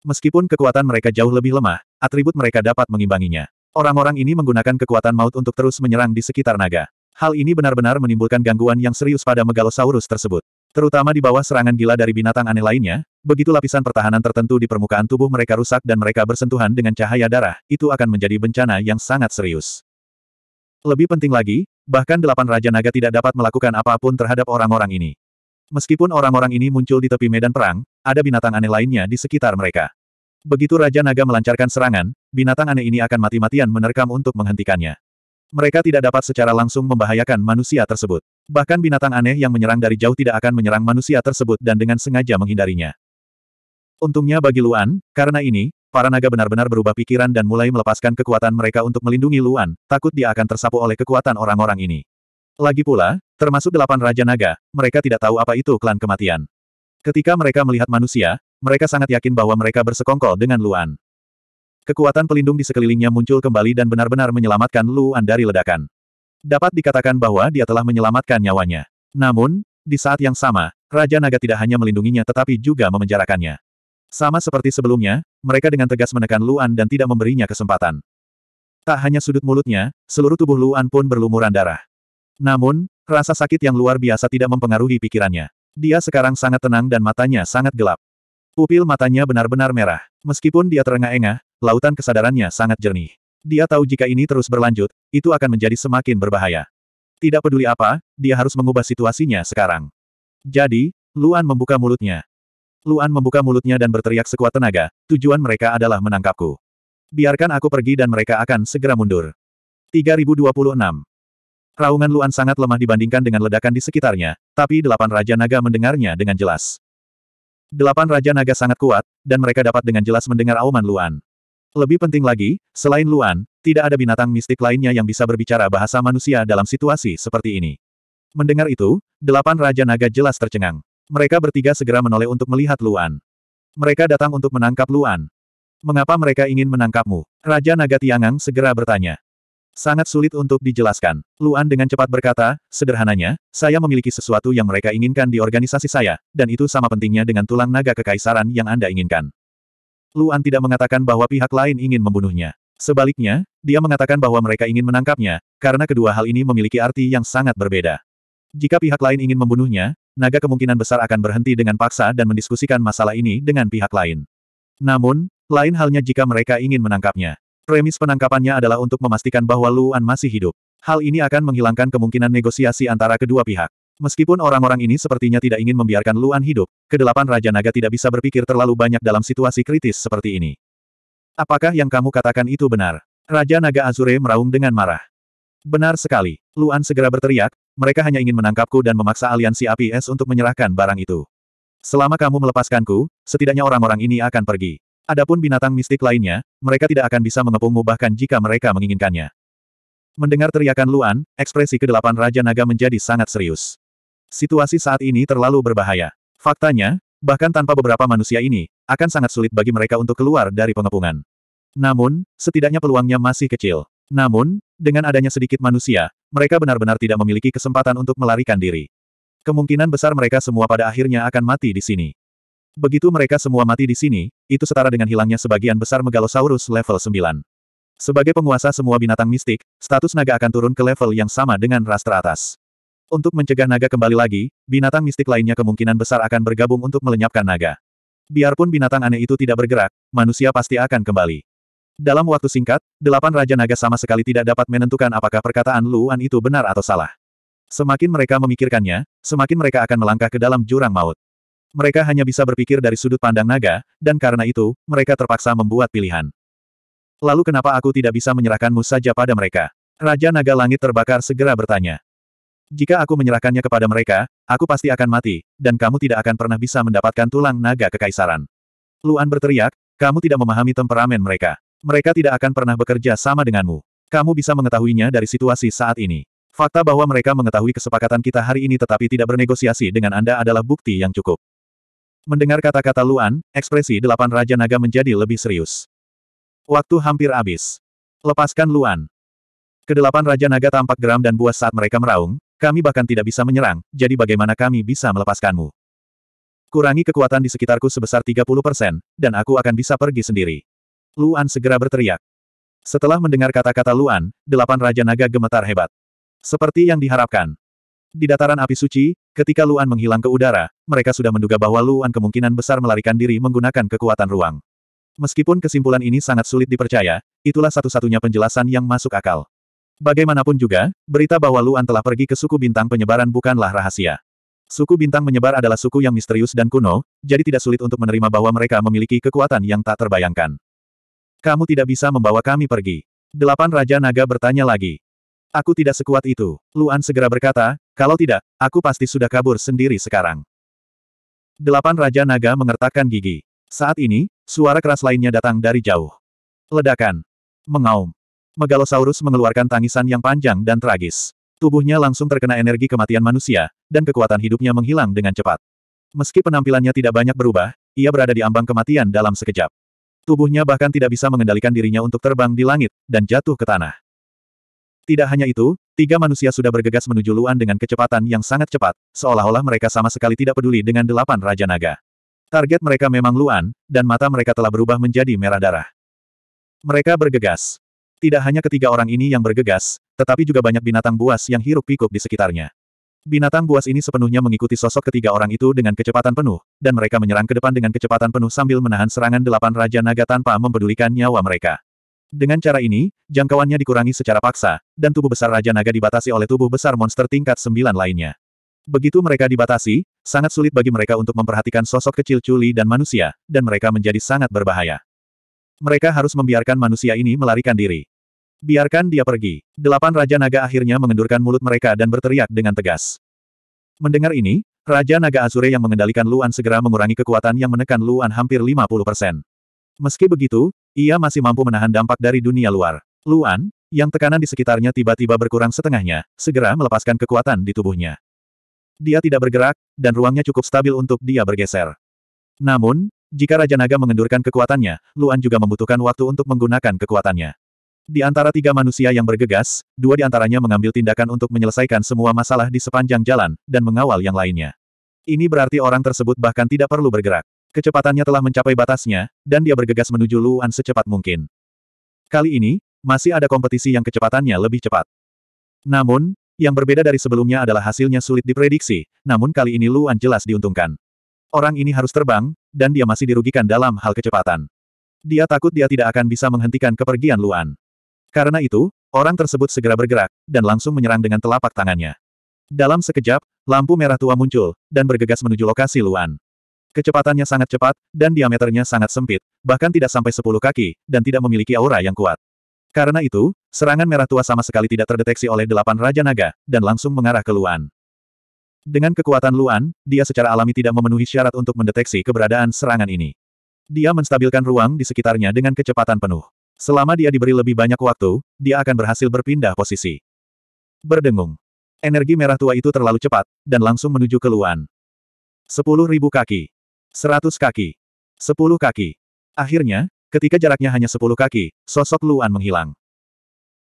Speaker 1: Meskipun kekuatan mereka jauh lebih lemah, atribut mereka dapat mengimbanginya. Orang-orang ini menggunakan kekuatan maut untuk terus menyerang di sekitar naga. Hal ini benar-benar menimbulkan gangguan yang serius pada Megalosaurus tersebut. Terutama di bawah serangan gila dari binatang aneh lainnya, begitu lapisan pertahanan tertentu di permukaan tubuh mereka rusak dan mereka bersentuhan dengan cahaya darah, itu akan menjadi bencana yang sangat serius. Lebih penting lagi, bahkan delapan Raja Naga tidak dapat melakukan apapun terhadap orang-orang ini. Meskipun orang-orang ini muncul di tepi medan perang, ada binatang aneh lainnya di sekitar mereka. Begitu Raja Naga melancarkan serangan, binatang aneh ini akan mati-matian menerkam untuk menghentikannya. Mereka tidak dapat secara langsung membahayakan manusia tersebut. Bahkan binatang aneh yang menyerang dari jauh tidak akan menyerang manusia tersebut dan dengan sengaja menghindarinya. Untungnya bagi Luan, karena ini, para naga benar-benar berubah pikiran dan mulai melepaskan kekuatan mereka untuk melindungi Luan, takut dia akan tersapu oleh kekuatan orang-orang ini. Lagi pula, termasuk delapan Raja Naga, mereka tidak tahu apa itu klan kematian. Ketika mereka melihat manusia, mereka sangat yakin bahwa mereka bersekongkol dengan Luan. Kekuatan pelindung di sekelilingnya muncul kembali dan benar-benar menyelamatkan Luan dari ledakan. Dapat dikatakan bahwa dia telah menyelamatkan nyawanya. Namun, di saat yang sama, Raja Naga tidak hanya melindunginya tetapi juga memenjarakannya. Sama seperti sebelumnya, mereka dengan tegas menekan Luan dan tidak memberinya kesempatan. Tak hanya sudut mulutnya, seluruh tubuh Luan pun berlumuran darah. Namun, rasa sakit yang luar biasa tidak mempengaruhi pikirannya. Dia sekarang sangat tenang dan matanya sangat gelap. Pupil matanya benar-benar merah. Meskipun dia terengah-engah, lautan kesadarannya sangat jernih. Dia tahu jika ini terus berlanjut, itu akan menjadi semakin berbahaya. Tidak peduli apa, dia harus mengubah situasinya sekarang. Jadi, Luan membuka mulutnya. Luan membuka mulutnya dan berteriak sekuat tenaga, tujuan mereka adalah menangkapku. Biarkan aku pergi dan mereka akan segera mundur. 3026 Raungan Luan sangat lemah dibandingkan dengan ledakan di sekitarnya, tapi delapan Raja Naga mendengarnya dengan jelas. Delapan Raja Naga sangat kuat, dan mereka dapat dengan jelas mendengar auman Luan. Lebih penting lagi, selain Luan, tidak ada binatang mistik lainnya yang bisa berbicara bahasa manusia dalam situasi seperti ini. Mendengar itu, delapan Raja Naga jelas tercengang. Mereka bertiga segera menoleh untuk melihat Luan. Mereka datang untuk menangkap Luan. Mengapa mereka ingin menangkapmu? Raja Naga Tiangang segera bertanya. Sangat sulit untuk dijelaskan. Luan dengan cepat berkata, sederhananya, saya memiliki sesuatu yang mereka inginkan di organisasi saya, dan itu sama pentingnya dengan tulang naga kekaisaran yang Anda inginkan. Luan tidak mengatakan bahwa pihak lain ingin membunuhnya. Sebaliknya, dia mengatakan bahwa mereka ingin menangkapnya, karena kedua hal ini memiliki arti yang sangat berbeda. Jika pihak lain ingin membunuhnya, naga kemungkinan besar akan berhenti dengan paksa dan mendiskusikan masalah ini dengan pihak lain. Namun, lain halnya jika mereka ingin menangkapnya. Premis penangkapannya adalah untuk memastikan bahwa Luan masih hidup. Hal ini akan menghilangkan kemungkinan negosiasi antara kedua pihak. Meskipun orang-orang ini sepertinya tidak ingin membiarkan Luan hidup, kedelapan Raja Naga tidak bisa berpikir terlalu banyak dalam situasi kritis seperti ini. Apakah yang kamu katakan itu benar? Raja Naga Azure meraung dengan marah. Benar sekali. Luan segera berteriak, mereka hanya ingin menangkapku dan memaksa aliansi api es untuk menyerahkan barang itu. Selama kamu melepaskanku, setidaknya orang-orang ini akan pergi. Adapun binatang mistik lainnya, mereka tidak akan bisa mengepungmu bahkan jika mereka menginginkannya. Mendengar teriakan Luan, ekspresi kedelapan Raja Naga menjadi sangat serius. Situasi saat ini terlalu berbahaya. Faktanya, bahkan tanpa beberapa manusia ini, akan sangat sulit bagi mereka untuk keluar dari pengepungan. Namun, setidaknya peluangnya masih kecil. Namun, dengan adanya sedikit manusia, mereka benar-benar tidak memiliki kesempatan untuk melarikan diri. Kemungkinan besar mereka semua pada akhirnya akan mati di sini. Begitu mereka semua mati di sini, itu setara dengan hilangnya sebagian besar Megalosaurus level 9. Sebagai penguasa semua binatang mistik, status naga akan turun ke level yang sama dengan ras teratas. Untuk mencegah naga kembali lagi, binatang mistik lainnya kemungkinan besar akan bergabung untuk melenyapkan naga. Biarpun binatang aneh itu tidak bergerak, manusia pasti akan kembali. Dalam waktu singkat, delapan Raja Naga sama sekali tidak dapat menentukan apakah perkataan Luan itu benar atau salah. Semakin mereka memikirkannya, semakin mereka akan melangkah ke dalam jurang maut. Mereka hanya bisa berpikir dari sudut pandang naga, dan karena itu, mereka terpaksa membuat pilihan. Lalu kenapa aku tidak bisa menyerahkanmu saja pada mereka? Raja Naga Langit terbakar segera bertanya. Jika aku menyerahkannya kepada mereka, aku pasti akan mati, dan kamu tidak akan pernah bisa mendapatkan tulang naga kekaisaran. Luan berteriak, kamu tidak memahami temperamen mereka. Mereka tidak akan pernah bekerja sama denganmu. Kamu bisa mengetahuinya dari situasi saat ini. Fakta bahwa mereka mengetahui kesepakatan kita hari ini tetapi tidak bernegosiasi dengan Anda adalah bukti yang cukup. Mendengar kata-kata Luan, ekspresi delapan Raja Naga menjadi lebih serius. Waktu hampir habis. Lepaskan Luan. Kedelapan Raja Naga tampak geram dan buas saat mereka meraung, kami bahkan tidak bisa menyerang, jadi bagaimana kami bisa melepaskanmu? Kurangi kekuatan di sekitarku sebesar 30 persen, dan aku akan bisa pergi sendiri. Luan segera berteriak. Setelah mendengar kata-kata Luan, delapan Raja Naga gemetar hebat. Seperti yang diharapkan. Di dataran api suci, ketika Luan menghilang ke udara, mereka sudah menduga bahwa Luan kemungkinan besar melarikan diri menggunakan kekuatan ruang. Meskipun kesimpulan ini sangat sulit dipercaya, itulah satu-satunya penjelasan yang masuk akal. Bagaimanapun juga, berita bahwa Luan telah pergi ke suku bintang penyebaran bukanlah rahasia. Suku bintang menyebar adalah suku yang misterius dan kuno, jadi tidak sulit untuk menerima bahwa mereka memiliki kekuatan yang tak terbayangkan. Kamu tidak bisa membawa kami pergi. Delapan Raja Naga bertanya lagi. Aku tidak sekuat itu. Luan segera berkata, kalau tidak, aku pasti sudah kabur sendiri sekarang. Delapan Raja Naga mengertakkan gigi. Saat ini, suara keras lainnya datang dari jauh. Ledakan. Mengaum. Megalosaurus mengeluarkan tangisan yang panjang dan tragis. Tubuhnya langsung terkena energi kematian manusia, dan kekuatan hidupnya menghilang dengan cepat. Meski penampilannya tidak banyak berubah, ia berada di ambang kematian dalam sekejap. Tubuhnya bahkan tidak bisa mengendalikan dirinya untuk terbang di langit, dan jatuh ke tanah. Tidak hanya itu, tiga manusia sudah bergegas menuju Luan dengan kecepatan yang sangat cepat, seolah-olah mereka sama sekali tidak peduli dengan delapan Raja Naga. Target mereka memang Luan, dan mata mereka telah berubah menjadi merah darah. Mereka bergegas. Tidak hanya ketiga orang ini yang bergegas, tetapi juga banyak binatang buas yang hiruk pikuk di sekitarnya. Binatang buas ini sepenuhnya mengikuti sosok ketiga orang itu dengan kecepatan penuh, dan mereka menyerang ke depan dengan kecepatan penuh sambil menahan serangan delapan Raja Naga tanpa mempedulikan nyawa mereka. Dengan cara ini, jangkauannya dikurangi secara paksa, dan tubuh besar Raja Naga dibatasi oleh tubuh besar monster tingkat sembilan lainnya. Begitu mereka dibatasi, sangat sulit bagi mereka untuk memperhatikan sosok kecil culi dan manusia, dan mereka menjadi sangat berbahaya. Mereka harus membiarkan manusia ini melarikan diri. Biarkan dia pergi. Delapan Raja Naga akhirnya mengendurkan mulut mereka dan berteriak dengan tegas. Mendengar ini, Raja Naga Azure yang mengendalikan Luan segera mengurangi kekuatan yang menekan Luan hampir 50%. Meski begitu, ia masih mampu menahan dampak dari dunia luar. Luan, yang tekanan di sekitarnya tiba-tiba berkurang setengahnya, segera melepaskan kekuatan di tubuhnya. Dia tidak bergerak, dan ruangnya cukup stabil untuk dia bergeser. Namun, jika Raja Naga mengendurkan kekuatannya, Luan juga membutuhkan waktu untuk menggunakan kekuatannya. Di antara tiga manusia yang bergegas, dua di antaranya mengambil tindakan untuk menyelesaikan semua masalah di sepanjang jalan, dan mengawal yang lainnya. Ini berarti orang tersebut bahkan tidak perlu bergerak. Kecepatannya telah mencapai batasnya, dan dia bergegas menuju Luan secepat mungkin. Kali ini, masih ada kompetisi yang kecepatannya lebih cepat. Namun, yang berbeda dari sebelumnya adalah hasilnya sulit diprediksi, namun kali ini Luan jelas diuntungkan. Orang ini harus terbang, dan dia masih dirugikan dalam hal kecepatan. Dia takut dia tidak akan bisa menghentikan kepergian Luan. Karena itu, orang tersebut segera bergerak, dan langsung menyerang dengan telapak tangannya. Dalam sekejap, lampu merah tua muncul, dan bergegas menuju lokasi Luan. Kecepatannya sangat cepat, dan diameternya sangat sempit, bahkan tidak sampai 10 kaki, dan tidak memiliki aura yang kuat. Karena itu, serangan merah tua sama sekali tidak terdeteksi oleh delapan Raja Naga, dan langsung mengarah ke Luan. Dengan kekuatan Luan, dia secara alami tidak memenuhi syarat untuk mendeteksi keberadaan serangan ini. Dia menstabilkan ruang di sekitarnya dengan kecepatan penuh. Selama dia diberi lebih banyak waktu, dia akan berhasil berpindah posisi. Berdengung. Energi merah tua itu terlalu cepat, dan langsung menuju ke Luan. Sepuluh ribu kaki. Seratus kaki. Sepuluh kaki. Akhirnya, ketika jaraknya hanya sepuluh kaki, sosok Luan menghilang.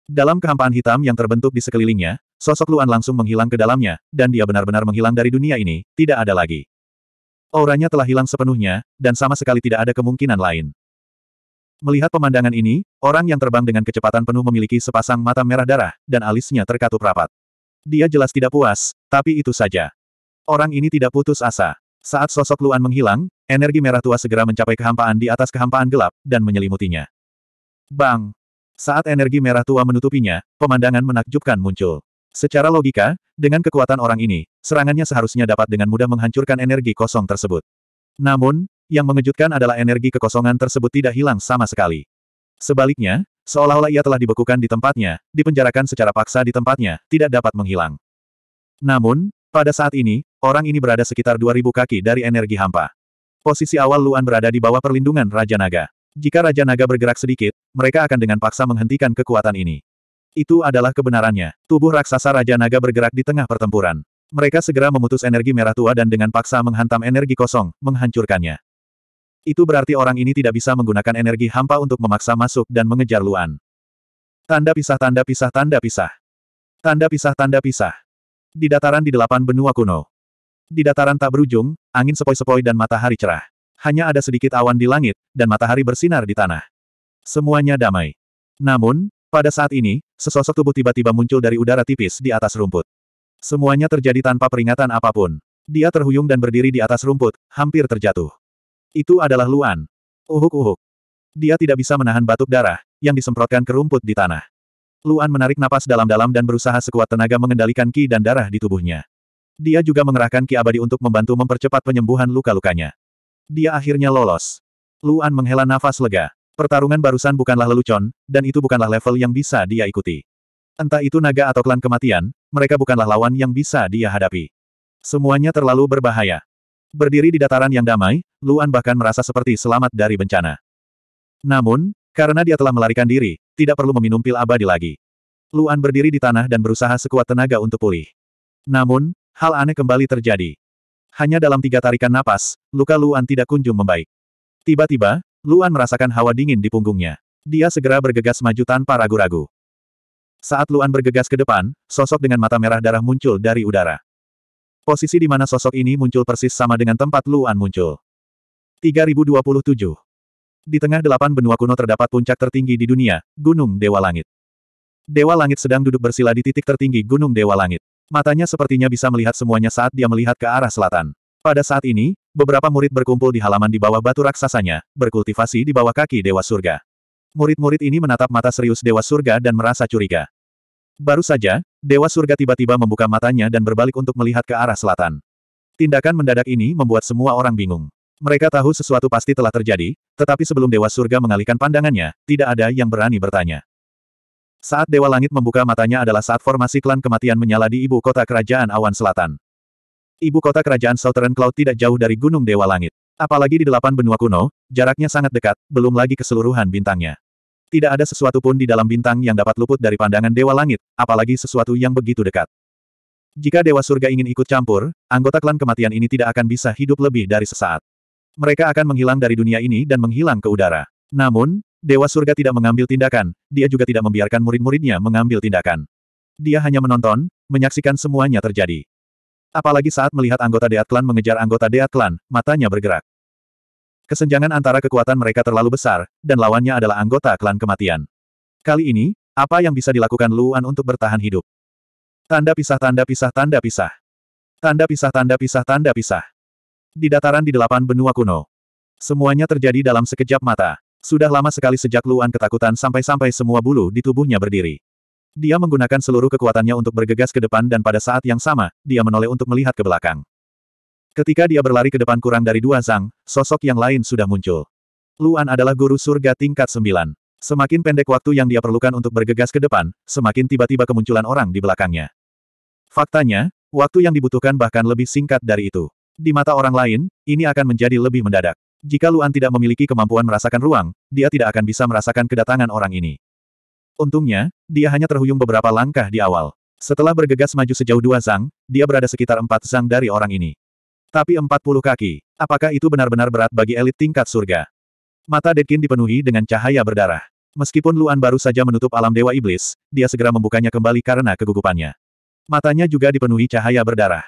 Speaker 1: Dalam kehampaan hitam yang terbentuk di sekelilingnya, sosok Luan langsung menghilang ke dalamnya, dan dia benar-benar menghilang dari dunia ini, tidak ada lagi. Auranya telah hilang sepenuhnya, dan sama sekali tidak ada kemungkinan lain. Melihat pemandangan ini, orang yang terbang dengan kecepatan penuh memiliki sepasang mata merah darah, dan alisnya terkatup rapat. Dia jelas tidak puas, tapi itu saja. Orang ini tidak putus asa. Saat sosok Luan menghilang, energi merah tua segera mencapai kehampaan di atas kehampaan gelap, dan menyelimutinya. Bang! Saat energi merah tua menutupinya, pemandangan menakjubkan muncul. Secara logika, dengan kekuatan orang ini, serangannya seharusnya dapat dengan mudah menghancurkan energi kosong tersebut. Namun, yang mengejutkan adalah energi kekosongan tersebut tidak hilang sama sekali. Sebaliknya, seolah-olah ia telah dibekukan di tempatnya, dipenjarakan secara paksa di tempatnya, tidak dapat menghilang. Namun, pada saat ini, orang ini berada sekitar 2000 kaki dari energi hampa. Posisi awal Luan berada di bawah perlindungan Raja Naga. Jika Raja Naga bergerak sedikit, mereka akan dengan paksa menghentikan kekuatan ini. Itu adalah kebenarannya. Tubuh raksasa Raja Naga bergerak di tengah pertempuran. Mereka segera memutus energi merah tua dan dengan paksa menghantam energi kosong, menghancurkannya. Itu berarti orang ini tidak bisa menggunakan energi hampa untuk memaksa masuk dan mengejar Luan. Tanda pisah tanda pisah tanda pisah. Tanda pisah tanda pisah. Di dataran di delapan benua kuno. Di dataran tak berujung, angin sepoi-sepoi dan matahari cerah. Hanya ada sedikit awan di langit, dan matahari bersinar di tanah. Semuanya damai. Namun, pada saat ini, sesosok tubuh tiba-tiba muncul dari udara tipis di atas rumput. Semuanya terjadi tanpa peringatan apapun. Dia terhuyung dan berdiri di atas rumput, hampir terjatuh. Itu adalah Luan. Uhuk-uhuk. Dia tidak bisa menahan batuk darah, yang disemprotkan ke rumput di tanah. Luan menarik napas dalam-dalam dan berusaha sekuat tenaga mengendalikan ki dan darah di tubuhnya. Dia juga mengerahkan ki abadi untuk membantu mempercepat penyembuhan luka-lukanya. Dia akhirnya lolos. Luan menghela nafas lega. Pertarungan barusan bukanlah lelucon, dan itu bukanlah level yang bisa dia ikuti. Entah itu naga atau klan kematian, mereka bukanlah lawan yang bisa dia hadapi. Semuanya terlalu berbahaya. Berdiri di dataran yang damai, Luan bahkan merasa seperti selamat dari bencana. Namun, karena dia telah melarikan diri, tidak perlu meminum pil abadi lagi. Luan berdiri di tanah dan berusaha sekuat tenaga untuk pulih. Namun, hal aneh kembali terjadi. Hanya dalam tiga tarikan napas, luka Luan tidak kunjung membaik. Tiba-tiba, Luan merasakan hawa dingin di punggungnya. Dia segera bergegas maju tanpa ragu-ragu. Saat Luan bergegas ke depan, sosok dengan mata merah darah muncul dari udara. Posisi di mana sosok ini muncul persis sama dengan tempat Luan muncul. 3027. Di tengah delapan benua kuno terdapat puncak tertinggi di dunia, Gunung Dewa Langit. Dewa Langit sedang duduk bersila di titik tertinggi Gunung Dewa Langit. Matanya sepertinya bisa melihat semuanya saat dia melihat ke arah selatan. Pada saat ini, beberapa murid berkumpul di halaman di bawah batu raksasanya, berkultivasi di bawah kaki Dewa Surga. Murid-murid ini menatap mata serius Dewa Surga dan merasa curiga. Baru saja, Dewa Surga tiba-tiba membuka matanya dan berbalik untuk melihat ke arah selatan. Tindakan mendadak ini membuat semua orang bingung. Mereka tahu sesuatu pasti telah terjadi, tetapi sebelum Dewa Surga mengalihkan pandangannya, tidak ada yang berani bertanya. Saat Dewa Langit membuka matanya adalah saat formasi klan kematian menyala di ibu kota kerajaan awan selatan. Ibu kota kerajaan Southern Cloud tidak jauh dari Gunung Dewa Langit. Apalagi di delapan benua kuno, jaraknya sangat dekat, belum lagi keseluruhan bintangnya. Tidak ada sesuatu pun di dalam bintang yang dapat luput dari pandangan Dewa Langit, apalagi sesuatu yang begitu dekat. Jika Dewa Surga ingin ikut campur, anggota klan kematian ini tidak akan bisa hidup lebih dari sesaat. Mereka akan menghilang dari dunia ini dan menghilang ke udara. Namun, Dewa Surga tidak mengambil tindakan, dia juga tidak membiarkan murid-muridnya mengambil tindakan. Dia hanya menonton, menyaksikan semuanya terjadi. Apalagi saat melihat anggota Deat Clan mengejar anggota Deat Clan, matanya bergerak. Kesenjangan antara kekuatan mereka terlalu besar, dan lawannya adalah anggota klan kematian. Kali ini, apa yang bisa dilakukan Luan untuk bertahan hidup? Tanda pisah tanda pisah tanda pisah. Tanda pisah tanda pisah tanda pisah di dataran di delapan benua kuno. Semuanya terjadi dalam sekejap mata. Sudah lama sekali sejak Luan ketakutan sampai-sampai semua bulu di tubuhnya berdiri. Dia menggunakan seluruh kekuatannya untuk bergegas ke depan dan pada saat yang sama, dia menoleh untuk melihat ke belakang. Ketika dia berlari ke depan kurang dari dua zang, sosok yang lain sudah muncul. Luan adalah guru surga tingkat sembilan. Semakin pendek waktu yang dia perlukan untuk bergegas ke depan, semakin tiba-tiba kemunculan orang di belakangnya. Faktanya, waktu yang dibutuhkan bahkan lebih singkat dari itu. Di mata orang lain, ini akan menjadi lebih mendadak. Jika Luan tidak memiliki kemampuan merasakan ruang, dia tidak akan bisa merasakan kedatangan orang ini. Untungnya, dia hanya terhuyung beberapa langkah di awal. Setelah bergegas maju sejauh dua zang, dia berada sekitar empat zang dari orang ini. Tapi empat puluh kaki, apakah itu benar-benar berat bagi elit tingkat surga? Mata Dekin dipenuhi dengan cahaya berdarah. Meskipun Luan baru saja menutup alam Dewa Iblis, dia segera membukanya kembali karena kegugupannya. Matanya juga dipenuhi cahaya berdarah.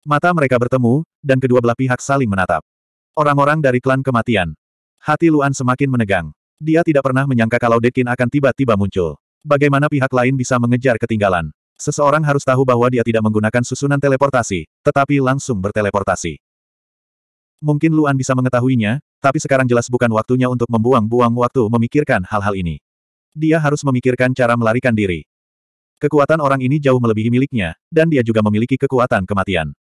Speaker 1: Mata mereka bertemu, dan kedua belah pihak saling menatap. Orang-orang dari klan kematian. Hati Luan semakin menegang. Dia tidak pernah menyangka kalau Dekin akan tiba-tiba muncul. Bagaimana pihak lain bisa mengejar ketinggalan? Seseorang harus tahu bahwa dia tidak menggunakan susunan teleportasi, tetapi langsung berteleportasi. Mungkin Luan bisa mengetahuinya, tapi sekarang jelas bukan waktunya untuk membuang-buang waktu memikirkan hal-hal ini. Dia harus memikirkan cara melarikan diri. Kekuatan orang ini jauh melebihi miliknya, dan dia juga memiliki kekuatan kematian.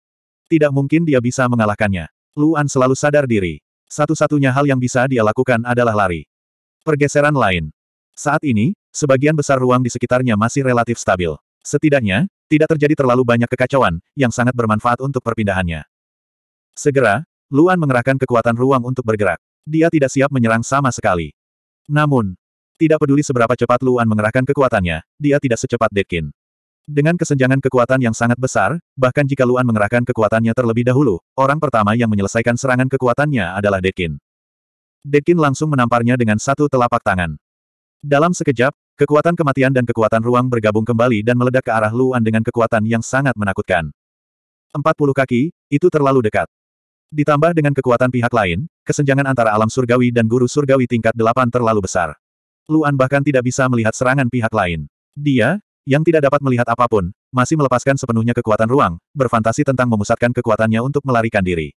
Speaker 1: Tidak mungkin dia bisa mengalahkannya. Luan selalu sadar diri. Satu-satunya hal yang bisa dia lakukan adalah lari. Pergeseran lain. Saat ini, sebagian besar ruang di sekitarnya masih relatif stabil. Setidaknya, tidak terjadi terlalu banyak kekacauan, yang sangat bermanfaat untuk perpindahannya. Segera, Luan mengerahkan kekuatan ruang untuk bergerak. Dia tidak siap menyerang sama sekali. Namun, tidak peduli seberapa cepat Luan mengerahkan kekuatannya, dia tidak secepat Dekin. Dengan kesenjangan kekuatan yang sangat besar, bahkan jika Luan mengerahkan kekuatannya terlebih dahulu, orang pertama yang menyelesaikan serangan kekuatannya adalah Dekin. Dekin langsung menamparnya dengan satu telapak tangan. Dalam sekejap, kekuatan kematian dan kekuatan ruang bergabung kembali dan meledak ke arah Luan dengan kekuatan yang sangat menakutkan. Empat puluh kaki, itu terlalu dekat. Ditambah dengan kekuatan pihak lain, kesenjangan antara alam surgawi dan guru surgawi tingkat delapan terlalu besar. Luan bahkan tidak bisa melihat serangan pihak lain. Dia, yang tidak dapat melihat apapun, masih melepaskan sepenuhnya kekuatan ruang, berfantasi tentang memusatkan kekuatannya untuk melarikan diri.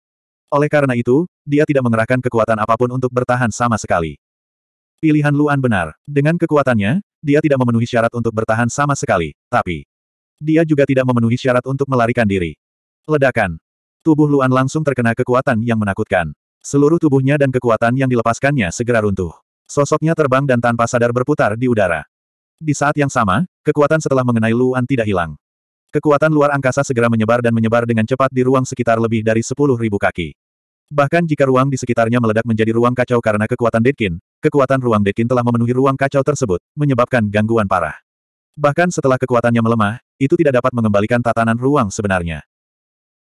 Speaker 1: Oleh karena itu, dia tidak mengerahkan kekuatan apapun untuk bertahan sama sekali. Pilihan Luan benar. Dengan kekuatannya, dia tidak memenuhi syarat untuk bertahan sama sekali, tapi dia juga tidak memenuhi syarat untuk melarikan diri. Ledakan. Tubuh Luan langsung terkena kekuatan yang menakutkan. Seluruh tubuhnya dan kekuatan yang dilepaskannya segera runtuh. Sosoknya terbang dan tanpa sadar berputar di udara. Di saat yang sama, kekuatan setelah mengenai Luan tidak hilang. Kekuatan luar angkasa segera menyebar dan menyebar dengan cepat di ruang sekitar lebih dari sepuluh ribu kaki. Bahkan jika ruang di sekitarnya meledak menjadi ruang kacau karena kekuatan Dedkin, kekuatan ruang Dedkin telah memenuhi ruang kacau tersebut, menyebabkan gangguan parah. Bahkan setelah kekuatannya melemah, itu tidak dapat mengembalikan tatanan ruang sebenarnya.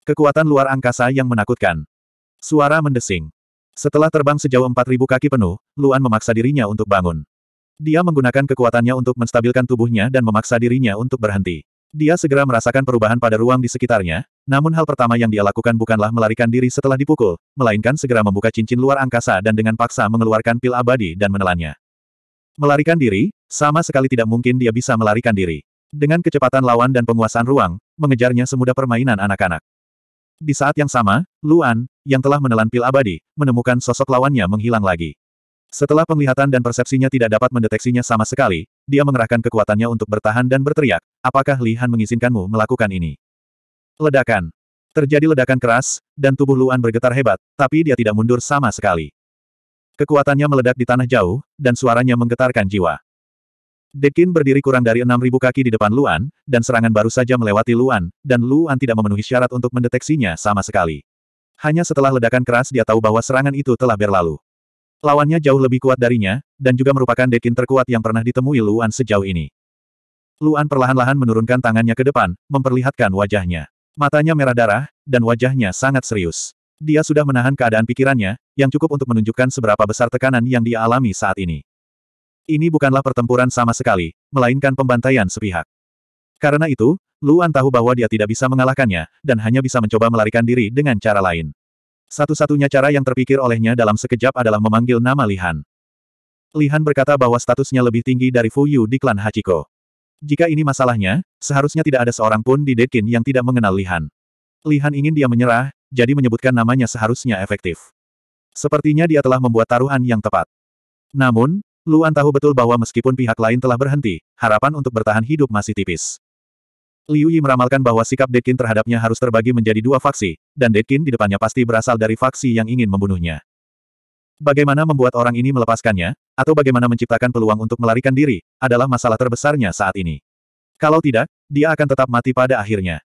Speaker 1: Kekuatan luar angkasa yang menakutkan. Suara mendesing. Setelah terbang sejauh 4.000 kaki penuh, Luan memaksa dirinya untuk bangun. Dia menggunakan kekuatannya untuk menstabilkan tubuhnya dan memaksa dirinya untuk berhenti. Dia segera merasakan perubahan pada ruang di sekitarnya, namun hal pertama yang dia lakukan bukanlah melarikan diri setelah dipukul, melainkan segera membuka cincin luar angkasa dan dengan paksa mengeluarkan pil abadi dan menelannya. Melarikan diri, sama sekali tidak mungkin dia bisa melarikan diri. Dengan kecepatan lawan dan penguasaan ruang, mengejarnya semudah permainan anak-anak. Di saat yang sama, Luan, yang telah menelan pil abadi, menemukan sosok lawannya menghilang lagi. Setelah penglihatan dan persepsinya tidak dapat mendeteksinya sama sekali, dia mengerahkan kekuatannya untuk bertahan dan berteriak, apakah Li Han mengizinkanmu melakukan ini? Ledakan. Terjadi ledakan keras, dan tubuh Luan bergetar hebat, tapi dia tidak mundur sama sekali. Kekuatannya meledak di tanah jauh, dan suaranya menggetarkan jiwa. Dekin berdiri kurang dari 6.000 kaki di depan Luan, dan serangan baru saja melewati Luan, dan Luan tidak memenuhi syarat untuk mendeteksinya sama sekali. Hanya setelah ledakan keras dia tahu bahwa serangan itu telah berlalu. Lawannya jauh lebih kuat darinya, dan juga merupakan dekin terkuat yang pernah ditemui Luan sejauh ini. Luan perlahan-lahan menurunkan tangannya ke depan, memperlihatkan wajahnya. Matanya merah darah, dan wajahnya sangat serius. Dia sudah menahan keadaan pikirannya, yang cukup untuk menunjukkan seberapa besar tekanan yang dia alami saat ini. Ini bukanlah pertempuran sama sekali, melainkan pembantaian sepihak. Karena itu, Luan tahu bahwa dia tidak bisa mengalahkannya, dan hanya bisa mencoba melarikan diri dengan cara lain. Satu-satunya cara yang terpikir olehnya dalam sekejap adalah memanggil nama Lihan. Lihan berkata bahwa statusnya lebih tinggi dari Fu Yu di klan Hachiko. Jika ini masalahnya, seharusnya tidak ada seorang pun di Dekin yang tidak mengenal Lihan. Lihan ingin dia menyerah, jadi menyebutkan namanya seharusnya efektif. Sepertinya dia telah membuat taruhan yang tepat. Namun, Luan tahu betul bahwa meskipun pihak lain telah berhenti, harapan untuk bertahan hidup masih tipis. Liu Yi meramalkan bahwa sikap Dekin terhadapnya harus terbagi menjadi dua faksi, dan Dekin di depannya pasti berasal dari faksi yang ingin membunuhnya. Bagaimana membuat orang ini melepaskannya, atau bagaimana menciptakan peluang untuk melarikan diri, adalah masalah terbesarnya saat ini. Kalau tidak, dia akan tetap mati pada akhirnya.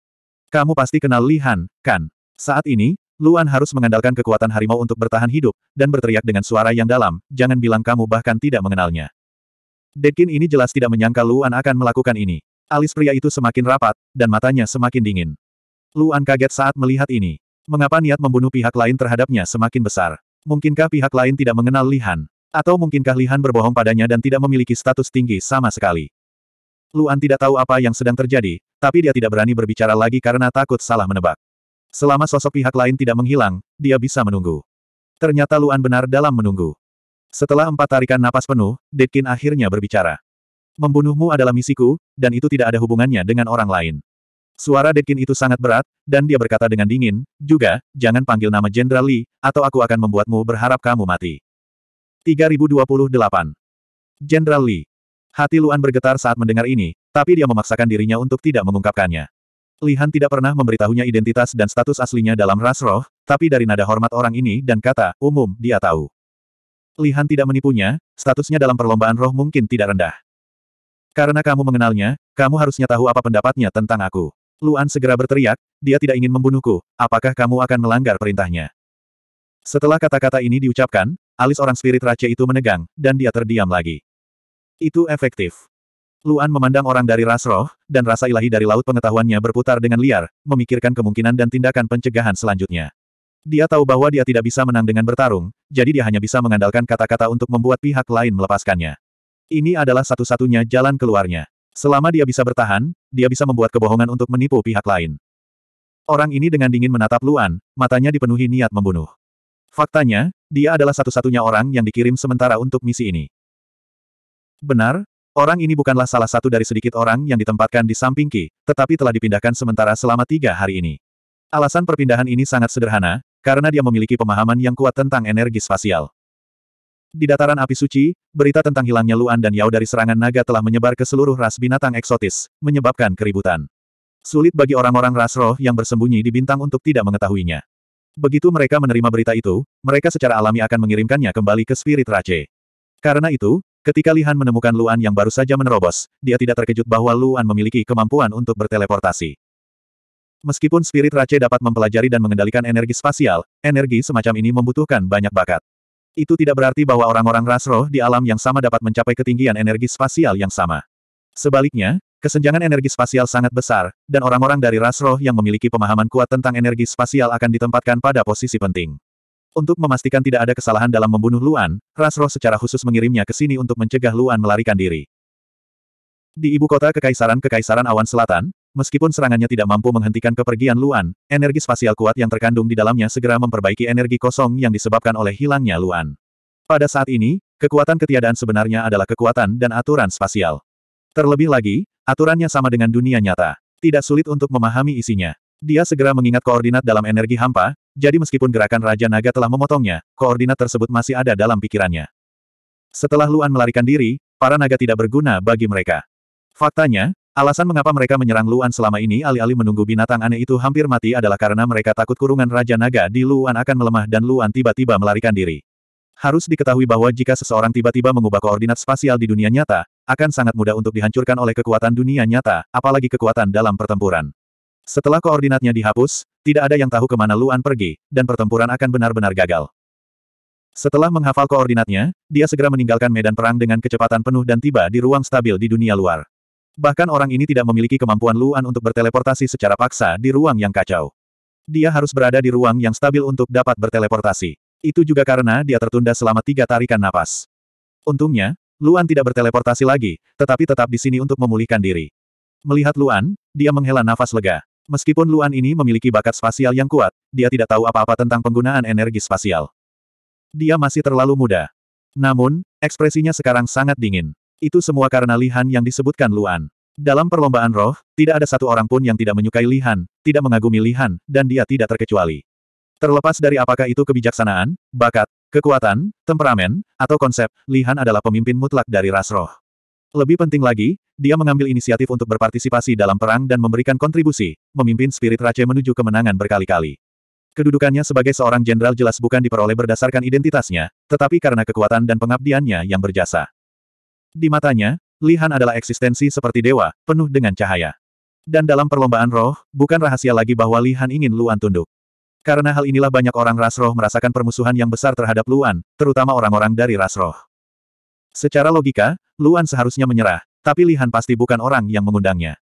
Speaker 1: Kamu pasti kenal Li Han, kan? Saat ini, Luan harus mengandalkan kekuatan harimau untuk bertahan hidup, dan berteriak dengan suara yang dalam, jangan bilang kamu bahkan tidak mengenalnya. Dekin ini jelas tidak menyangka Luan akan melakukan ini. Alis pria itu semakin rapat, dan matanya semakin dingin. Luan kaget saat melihat ini. Mengapa niat membunuh pihak lain terhadapnya semakin besar? Mungkinkah pihak lain tidak mengenal Lihan? Atau mungkinkah Lihan berbohong padanya dan tidak memiliki status tinggi sama sekali? Luan tidak tahu apa yang sedang terjadi, tapi dia tidak berani berbicara lagi karena takut salah menebak. Selama sosok pihak lain tidak menghilang, dia bisa menunggu. Ternyata Luan benar dalam menunggu. Setelah empat tarikan napas penuh, Detkin akhirnya berbicara. Membunuhmu adalah misiku, dan itu tidak ada hubungannya dengan orang lain. Suara Dekin itu sangat berat, dan dia berkata dengan dingin, juga, jangan panggil nama Jenderal Li, atau aku akan membuatmu berharap kamu mati. 3028 Jenderal Li. Hati Luan bergetar saat mendengar ini, tapi dia memaksakan dirinya untuk tidak mengungkapkannya. Lihan tidak pernah memberitahunya identitas dan status aslinya dalam ras roh, tapi dari nada hormat orang ini dan kata, umum, dia tahu. Lihan tidak menipunya, statusnya dalam perlombaan roh mungkin tidak rendah. Karena kamu mengenalnya, kamu harusnya tahu apa pendapatnya tentang aku. Luan segera berteriak, dia tidak ingin membunuhku, apakah kamu akan melanggar perintahnya? Setelah kata-kata ini diucapkan, alis orang spirit raja itu menegang, dan dia terdiam lagi. Itu efektif. Luan memandang orang dari ras roh, dan rasa ilahi dari laut pengetahuannya berputar dengan liar, memikirkan kemungkinan dan tindakan pencegahan selanjutnya. Dia tahu bahwa dia tidak bisa menang dengan bertarung, jadi dia hanya bisa mengandalkan kata-kata untuk membuat pihak lain melepaskannya. Ini adalah satu-satunya jalan keluarnya. Selama dia bisa bertahan, dia bisa membuat kebohongan untuk menipu pihak lain. Orang ini dengan dingin menatap Luan, matanya dipenuhi niat membunuh. Faktanya, dia adalah satu-satunya orang yang dikirim sementara untuk misi ini. Benar, orang ini bukanlah salah satu dari sedikit orang yang ditempatkan di samping Ki, tetapi telah dipindahkan sementara selama tiga hari ini. Alasan perpindahan ini sangat sederhana, karena dia memiliki pemahaman yang kuat tentang energi spasial. Di dataran api suci, berita tentang hilangnya Luan dan Yao dari serangan naga telah menyebar ke seluruh ras binatang eksotis, menyebabkan keributan. Sulit bagi orang-orang ras roh yang bersembunyi di bintang untuk tidak mengetahuinya. Begitu mereka menerima berita itu, mereka secara alami akan mengirimkannya kembali ke Spirit Rache. Karena itu, ketika Lihan menemukan Luan yang baru saja menerobos, dia tidak terkejut bahwa Luan memiliki kemampuan untuk berteleportasi. Meskipun Spirit Rache dapat mempelajari dan mengendalikan energi spasial, energi semacam ini membutuhkan banyak bakat. Itu tidak berarti bahwa orang-orang ras roh di alam yang sama dapat mencapai ketinggian energi spasial yang sama. Sebaliknya, kesenjangan energi spasial sangat besar, dan orang-orang dari ras roh yang memiliki pemahaman kuat tentang energi spasial akan ditempatkan pada posisi penting. Untuk memastikan tidak ada kesalahan dalam membunuh Luan, ras roh secara khusus mengirimnya ke sini untuk mencegah Luan melarikan diri. Di ibu kota Kekaisaran Kekaisaran Awan Selatan, Meskipun serangannya tidak mampu menghentikan kepergian Luan, energi spasial kuat yang terkandung di dalamnya segera memperbaiki energi kosong yang disebabkan oleh hilangnya Luan. Pada saat ini, kekuatan ketiadaan sebenarnya adalah kekuatan dan aturan spasial. Terlebih lagi, aturannya sama dengan dunia nyata. Tidak sulit untuk memahami isinya. Dia segera mengingat koordinat dalam energi hampa, jadi meskipun gerakan Raja Naga telah memotongnya, koordinat tersebut masih ada dalam pikirannya. Setelah Luan melarikan diri, para naga tidak berguna bagi mereka. Faktanya, Alasan mengapa mereka menyerang Luan selama ini alih-alih menunggu binatang aneh itu hampir mati adalah karena mereka takut kurungan Raja Naga di Luan akan melemah dan Luan tiba-tiba melarikan diri. Harus diketahui bahwa jika seseorang tiba-tiba mengubah koordinat spasial di dunia nyata, akan sangat mudah untuk dihancurkan oleh kekuatan dunia nyata, apalagi kekuatan dalam pertempuran. Setelah koordinatnya dihapus, tidak ada yang tahu kemana Luan pergi, dan pertempuran akan benar-benar gagal. Setelah menghafal koordinatnya, dia segera meninggalkan medan perang dengan kecepatan penuh dan tiba di ruang stabil di dunia luar. Bahkan orang ini tidak memiliki kemampuan Luan untuk berteleportasi secara paksa di ruang yang kacau. Dia harus berada di ruang yang stabil untuk dapat berteleportasi. Itu juga karena dia tertunda selama tiga tarikan napas. Untungnya, Luan tidak berteleportasi lagi, tetapi tetap di sini untuk memulihkan diri. Melihat Luan, dia menghela nafas lega. Meskipun Luan ini memiliki bakat spasial yang kuat, dia tidak tahu apa-apa tentang penggunaan energi spasial. Dia masih terlalu muda. Namun, ekspresinya sekarang sangat dingin. Itu semua karena lihan yang disebutkan Luan. Dalam perlombaan roh, tidak ada satu orang pun yang tidak menyukai lihan tidak mengagumi lihan dan dia tidak terkecuali. Terlepas dari apakah itu kebijaksanaan, bakat, kekuatan, temperamen, atau konsep, lihan adalah pemimpin mutlak dari ras roh. Lebih penting lagi, dia mengambil inisiatif untuk berpartisipasi dalam perang dan memberikan kontribusi, memimpin spirit Rache menuju kemenangan berkali-kali. Kedudukannya sebagai seorang jenderal jelas bukan diperoleh berdasarkan identitasnya, tetapi karena kekuatan dan pengabdiannya yang berjasa. Di matanya, Lihan adalah eksistensi seperti dewa, penuh dengan cahaya. Dan dalam perlombaan roh, bukan rahasia lagi bahwa Lihan ingin Luan tunduk. Karena hal inilah banyak orang ras roh merasakan permusuhan yang besar terhadap Luan, terutama orang-orang dari ras roh. Secara logika, Luan seharusnya menyerah, tapi Lihan pasti bukan orang yang mengundangnya.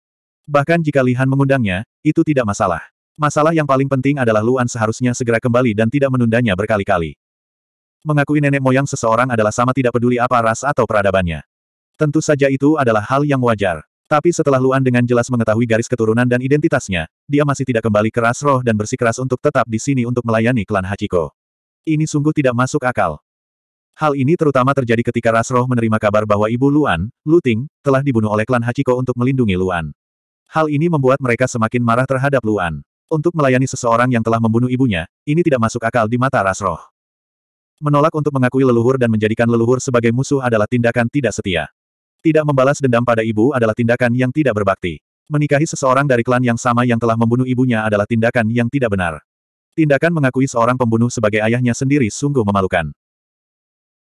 Speaker 1: Bahkan jika Lihan mengundangnya, itu tidak masalah. Masalah yang paling penting adalah Luan seharusnya segera kembali dan tidak menundanya berkali-kali. Mengakui nenek moyang seseorang adalah sama tidak peduli apa ras atau peradabannya. Tentu saja itu adalah hal yang wajar. Tapi setelah Luan dengan jelas mengetahui garis keturunan dan identitasnya, dia masih tidak kembali keras roh dan bersikeras untuk tetap di sini untuk melayani klan Hachiko. Ini sungguh tidak masuk akal. Hal ini terutama terjadi ketika Ras Roh menerima kabar bahwa ibu Luan, Luting, telah dibunuh oleh klan Hachiko untuk melindungi Luan. Hal ini membuat mereka semakin marah terhadap Luan. Untuk melayani seseorang yang telah membunuh ibunya, ini tidak masuk akal di mata Ras Roh. Menolak untuk mengakui leluhur dan menjadikan leluhur sebagai musuh adalah tindakan tidak setia. Tidak membalas dendam pada ibu adalah tindakan yang tidak berbakti. Menikahi seseorang dari klan yang sama yang telah membunuh ibunya adalah tindakan yang tidak benar. Tindakan mengakui seorang pembunuh sebagai ayahnya sendiri sungguh memalukan.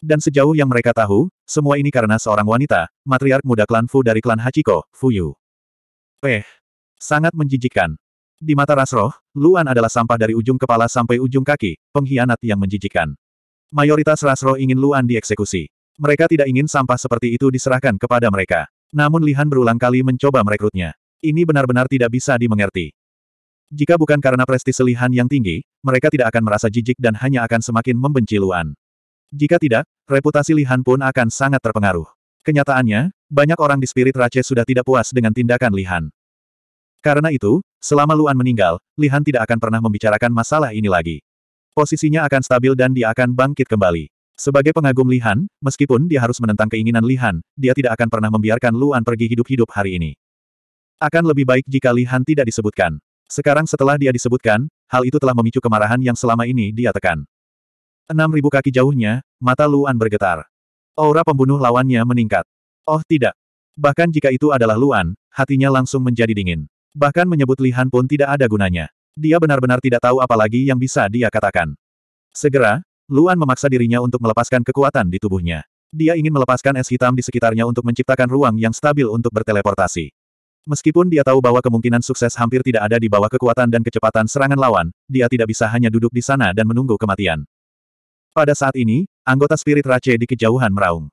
Speaker 1: Dan sejauh yang mereka tahu, semua ini karena seorang wanita, matriark muda klan Fu dari klan Hachiko, Fuyu. Eh, sangat menjijikkan. Di mata Rasroh, Luan adalah sampah dari ujung kepala sampai ujung kaki, pengkhianat yang menjijikkan. Mayoritas Rasroh ingin Luan dieksekusi. Mereka tidak ingin sampah seperti itu diserahkan kepada mereka. Namun Lihan berulang kali mencoba merekrutnya. Ini benar-benar tidak bisa dimengerti. Jika bukan karena prestise Lihan yang tinggi, mereka tidak akan merasa jijik dan hanya akan semakin membenci Luan. Jika tidak, reputasi Lihan pun akan sangat terpengaruh. Kenyataannya, banyak orang di Spirit Rache sudah tidak puas dengan tindakan Lihan. Karena itu, selama Luan meninggal, Lihan tidak akan pernah membicarakan masalah ini lagi. Posisinya akan stabil dan dia akan bangkit kembali. Sebagai pengagum Lihan, meskipun dia harus menentang keinginan Lihan, dia tidak akan pernah membiarkan Luan pergi hidup-hidup hari ini. Akan lebih baik jika Lihan tidak disebutkan. Sekarang setelah dia disebutkan, hal itu telah memicu kemarahan yang selama ini dia tekan. ribu kaki jauhnya, mata Luan bergetar. Aura pembunuh lawannya meningkat. Oh tidak. Bahkan jika itu adalah Luan, hatinya langsung menjadi dingin. Bahkan menyebut Lihan pun tidak ada gunanya. Dia benar-benar tidak tahu apa lagi yang bisa dia katakan. Segera, Luan memaksa dirinya untuk melepaskan kekuatan di tubuhnya. Dia ingin melepaskan es hitam di sekitarnya untuk menciptakan ruang yang stabil untuk berteleportasi. Meskipun dia tahu bahwa kemungkinan sukses hampir tidak ada di bawah kekuatan dan kecepatan serangan lawan, dia tidak bisa hanya duduk di sana dan menunggu kematian. Pada saat ini, anggota spirit Rache di kejauhan meraung.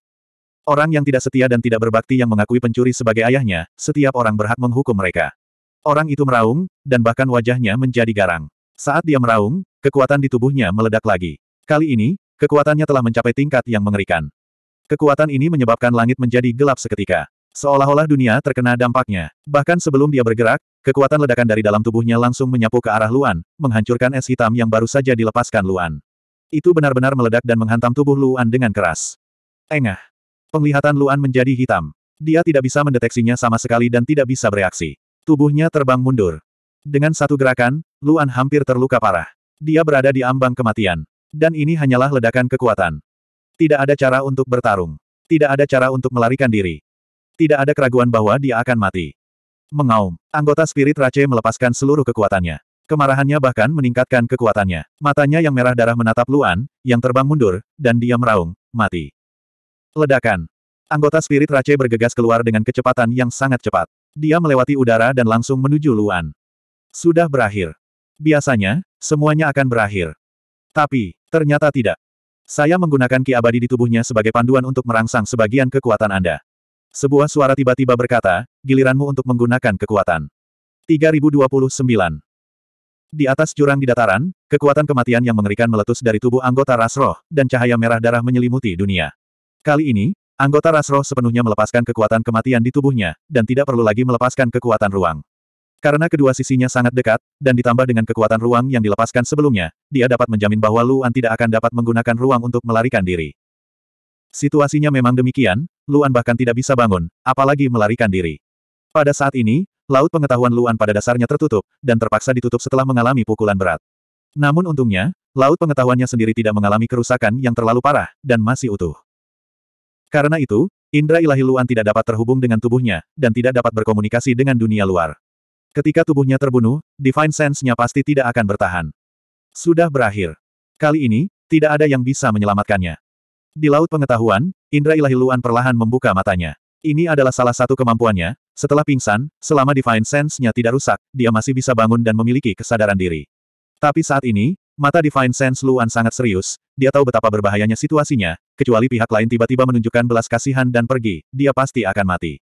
Speaker 1: Orang yang tidak setia dan tidak berbakti yang mengakui pencuri sebagai ayahnya, setiap orang berhak menghukum mereka. Orang itu meraung, dan bahkan wajahnya menjadi garang. Saat dia meraung, kekuatan di tubuhnya meledak lagi. Kali ini, kekuatannya telah mencapai tingkat yang mengerikan. Kekuatan ini menyebabkan langit menjadi gelap seketika. Seolah-olah dunia terkena dampaknya. Bahkan sebelum dia bergerak, kekuatan ledakan dari dalam tubuhnya langsung menyapu ke arah Luan, menghancurkan es hitam yang baru saja dilepaskan Luan. Itu benar-benar meledak dan menghantam tubuh Luan dengan keras. Engah. Penglihatan Luan menjadi hitam. Dia tidak bisa mendeteksinya sama sekali dan tidak bisa bereaksi. Tubuhnya terbang mundur. Dengan satu gerakan, Luan hampir terluka parah. Dia berada di ambang kematian. Dan ini hanyalah ledakan kekuatan. Tidak ada cara untuk bertarung. Tidak ada cara untuk melarikan diri. Tidak ada keraguan bahwa dia akan mati. Mengaum, anggota spirit Rache melepaskan seluruh kekuatannya. Kemarahannya bahkan meningkatkan kekuatannya. Matanya yang merah darah menatap Luan, yang terbang mundur, dan dia meraung, mati. Ledakan. Anggota spirit Rache bergegas keluar dengan kecepatan yang sangat cepat. Dia melewati udara dan langsung menuju Luan. Sudah berakhir. Biasanya, semuanya akan berakhir. Tapi, Ternyata tidak. Saya menggunakan ki abadi di tubuhnya sebagai panduan untuk merangsang sebagian kekuatan Anda. Sebuah suara tiba-tiba berkata, giliranmu untuk menggunakan kekuatan. 3029. Di atas jurang di dataran, kekuatan kematian yang mengerikan meletus dari tubuh anggota Rasroh, dan cahaya merah darah menyelimuti dunia. Kali ini, anggota Rasroh sepenuhnya melepaskan kekuatan kematian di tubuhnya, dan tidak perlu lagi melepaskan kekuatan ruang. Karena kedua sisinya sangat dekat, dan ditambah dengan kekuatan ruang yang dilepaskan sebelumnya, dia dapat menjamin bahwa Luan tidak akan dapat menggunakan ruang untuk melarikan diri. Situasinya memang demikian, Luan bahkan tidak bisa bangun, apalagi melarikan diri. Pada saat ini, laut pengetahuan Luan pada dasarnya tertutup, dan terpaksa ditutup setelah mengalami pukulan berat. Namun untungnya, laut pengetahuannya sendiri tidak mengalami kerusakan yang terlalu parah, dan masih utuh. Karena itu, Indra ilahi Luan tidak dapat terhubung dengan tubuhnya, dan tidak dapat berkomunikasi dengan dunia luar. Ketika tubuhnya terbunuh, Divine Sense-nya pasti tidak akan bertahan. Sudah berakhir. Kali ini, tidak ada yang bisa menyelamatkannya. Di laut pengetahuan, Indra Ilahi Luan perlahan membuka matanya. Ini adalah salah satu kemampuannya, setelah pingsan, selama Divine Sense-nya tidak rusak, dia masih bisa bangun dan memiliki kesadaran diri. Tapi saat ini, mata Divine Sense Luan sangat serius, dia tahu betapa berbahayanya situasinya, kecuali pihak lain tiba-tiba menunjukkan belas kasihan dan pergi, dia pasti akan mati.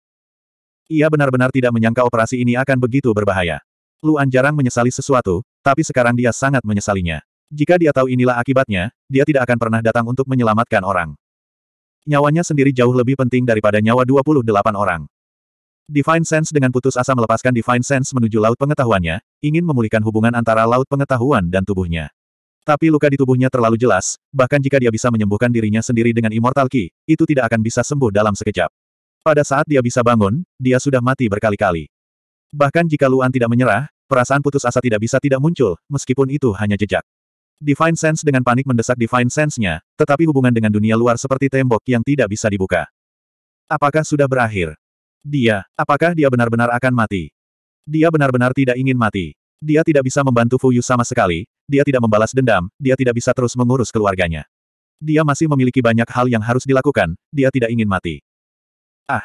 Speaker 1: Ia benar-benar tidak menyangka operasi ini akan begitu berbahaya. Luan jarang menyesali sesuatu, tapi sekarang dia sangat menyesalinya. Jika dia tahu inilah akibatnya, dia tidak akan pernah datang untuk menyelamatkan orang. Nyawanya sendiri jauh lebih penting daripada nyawa 28 orang. Divine Sense dengan putus asa melepaskan Divine Sense menuju laut pengetahuannya, ingin memulihkan hubungan antara laut pengetahuan dan tubuhnya. Tapi luka di tubuhnya terlalu jelas, bahkan jika dia bisa menyembuhkan dirinya sendiri dengan Immortal Key, itu tidak akan bisa sembuh dalam sekejap. Pada saat dia bisa bangun, dia sudah mati berkali-kali. Bahkan jika Luan tidak menyerah, perasaan putus asa tidak bisa tidak muncul, meskipun itu hanya jejak. Divine Sense dengan panik mendesak Divine Sense-nya, tetapi hubungan dengan dunia luar seperti tembok yang tidak bisa dibuka. Apakah sudah berakhir? Dia, apakah dia benar-benar akan mati? Dia benar-benar tidak ingin mati. Dia tidak bisa membantu Fuyu sama sekali, dia tidak membalas dendam, dia tidak bisa terus mengurus keluarganya. Dia masih memiliki banyak hal yang harus dilakukan, dia tidak ingin mati. Ah!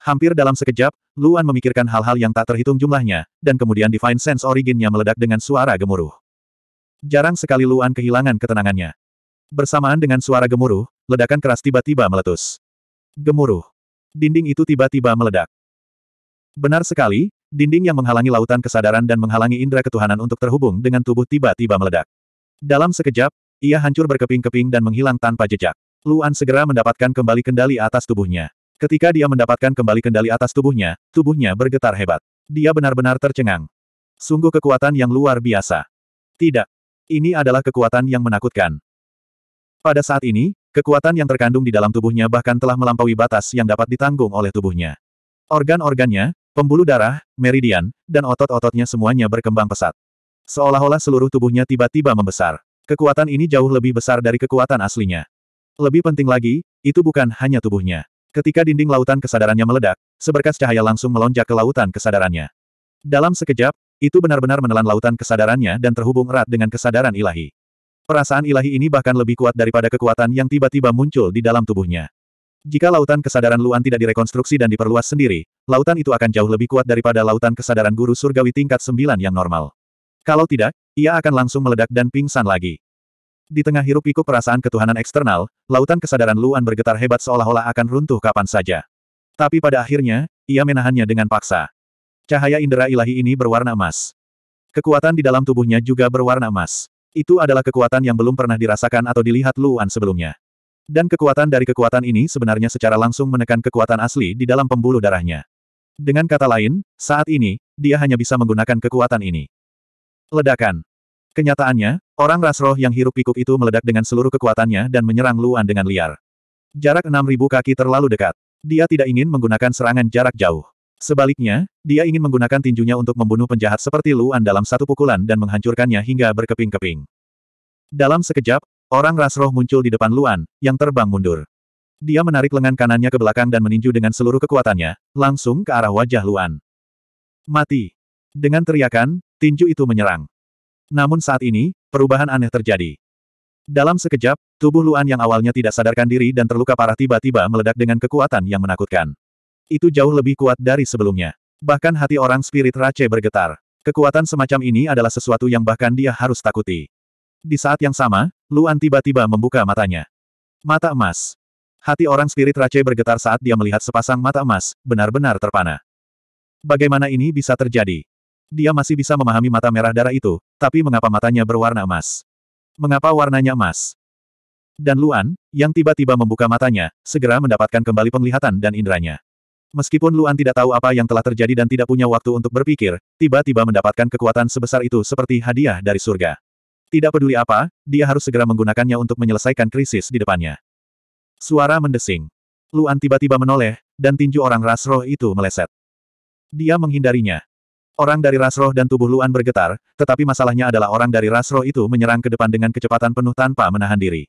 Speaker 1: Hampir dalam sekejap, Luan memikirkan hal-hal yang tak terhitung jumlahnya, dan kemudian Divine Sense Originnya meledak dengan suara gemuruh. Jarang sekali Luan kehilangan ketenangannya. Bersamaan dengan suara gemuruh, ledakan keras tiba-tiba meletus. Gemuruh. Dinding itu tiba-tiba meledak. Benar sekali, dinding yang menghalangi lautan kesadaran dan menghalangi indera ketuhanan untuk terhubung dengan tubuh tiba-tiba meledak. Dalam sekejap, ia hancur berkeping-keping dan menghilang tanpa jejak. Luan segera mendapatkan kembali kendali atas tubuhnya. Ketika dia mendapatkan kembali kendali atas tubuhnya, tubuhnya bergetar hebat. Dia benar-benar tercengang. Sungguh kekuatan yang luar biasa. Tidak. Ini adalah kekuatan yang menakutkan. Pada saat ini, kekuatan yang terkandung di dalam tubuhnya bahkan telah melampaui batas yang dapat ditanggung oleh tubuhnya. Organ-organnya, pembuluh darah, meridian, dan otot-ototnya semuanya berkembang pesat. Seolah-olah seluruh tubuhnya tiba-tiba membesar. Kekuatan ini jauh lebih besar dari kekuatan aslinya. Lebih penting lagi, itu bukan hanya tubuhnya. Ketika dinding lautan kesadarannya meledak, seberkas cahaya langsung melonjak ke lautan kesadarannya. Dalam sekejap, itu benar-benar menelan lautan kesadarannya dan terhubung erat dengan kesadaran ilahi. Perasaan ilahi ini bahkan lebih kuat daripada kekuatan yang tiba-tiba muncul di dalam tubuhnya. Jika lautan kesadaran Luan tidak direkonstruksi dan diperluas sendiri, lautan itu akan jauh lebih kuat daripada lautan kesadaran guru surgawi tingkat 9 yang normal. Kalau tidak, ia akan langsung meledak dan pingsan lagi. Di tengah hiruk-pikuk perasaan ketuhanan eksternal, lautan kesadaran Luan bergetar hebat seolah-olah akan runtuh kapan saja. Tapi pada akhirnya, ia menahannya dengan paksa. Cahaya indera ilahi ini berwarna emas. Kekuatan di dalam tubuhnya juga berwarna emas. Itu adalah kekuatan yang belum pernah dirasakan atau dilihat Luan sebelumnya. Dan kekuatan dari kekuatan ini sebenarnya secara langsung menekan kekuatan asli di dalam pembuluh darahnya. Dengan kata lain, saat ini, dia hanya bisa menggunakan kekuatan ini. Ledakan. Kenyataannya, orang ras roh yang hirup pikuk itu meledak dengan seluruh kekuatannya dan menyerang Luan dengan liar. Jarak 6.000 kaki terlalu dekat. Dia tidak ingin menggunakan serangan jarak jauh. Sebaliknya, dia ingin menggunakan tinjunya untuk membunuh penjahat seperti Luan dalam satu pukulan dan menghancurkannya hingga berkeping-keping. Dalam sekejap, orang ras roh muncul di depan Luan, yang terbang mundur. Dia menarik lengan kanannya ke belakang dan meninju dengan seluruh kekuatannya, langsung ke arah wajah Luan. Mati. Dengan teriakan, tinju itu menyerang. Namun saat ini, perubahan aneh terjadi. Dalam sekejap, tubuh Luan yang awalnya tidak sadarkan diri dan terluka parah tiba-tiba meledak dengan kekuatan yang menakutkan. Itu jauh lebih kuat dari sebelumnya. Bahkan hati orang spirit Rache bergetar. Kekuatan semacam ini adalah sesuatu yang bahkan dia harus takuti. Di saat yang sama, Luan tiba-tiba membuka matanya. Mata emas. Hati orang spirit Rache bergetar saat dia melihat sepasang mata emas, benar-benar terpana. Bagaimana ini bisa terjadi? Dia masih bisa memahami mata merah darah itu, tapi mengapa matanya berwarna emas? Mengapa warnanya emas? Dan Luan, yang tiba-tiba membuka matanya, segera mendapatkan kembali penglihatan dan inderanya. Meskipun Luan tidak tahu apa yang telah terjadi dan tidak punya waktu untuk berpikir, tiba-tiba mendapatkan kekuatan sebesar itu seperti hadiah dari surga. Tidak peduli apa, dia harus segera menggunakannya untuk menyelesaikan krisis di depannya. Suara mendesing. Luan tiba-tiba menoleh, dan tinju orang Rasroh itu meleset. Dia menghindarinya. Orang dari ras roh dan tubuh Luan bergetar, tetapi masalahnya adalah orang dari ras roh itu menyerang ke depan dengan kecepatan penuh tanpa menahan diri.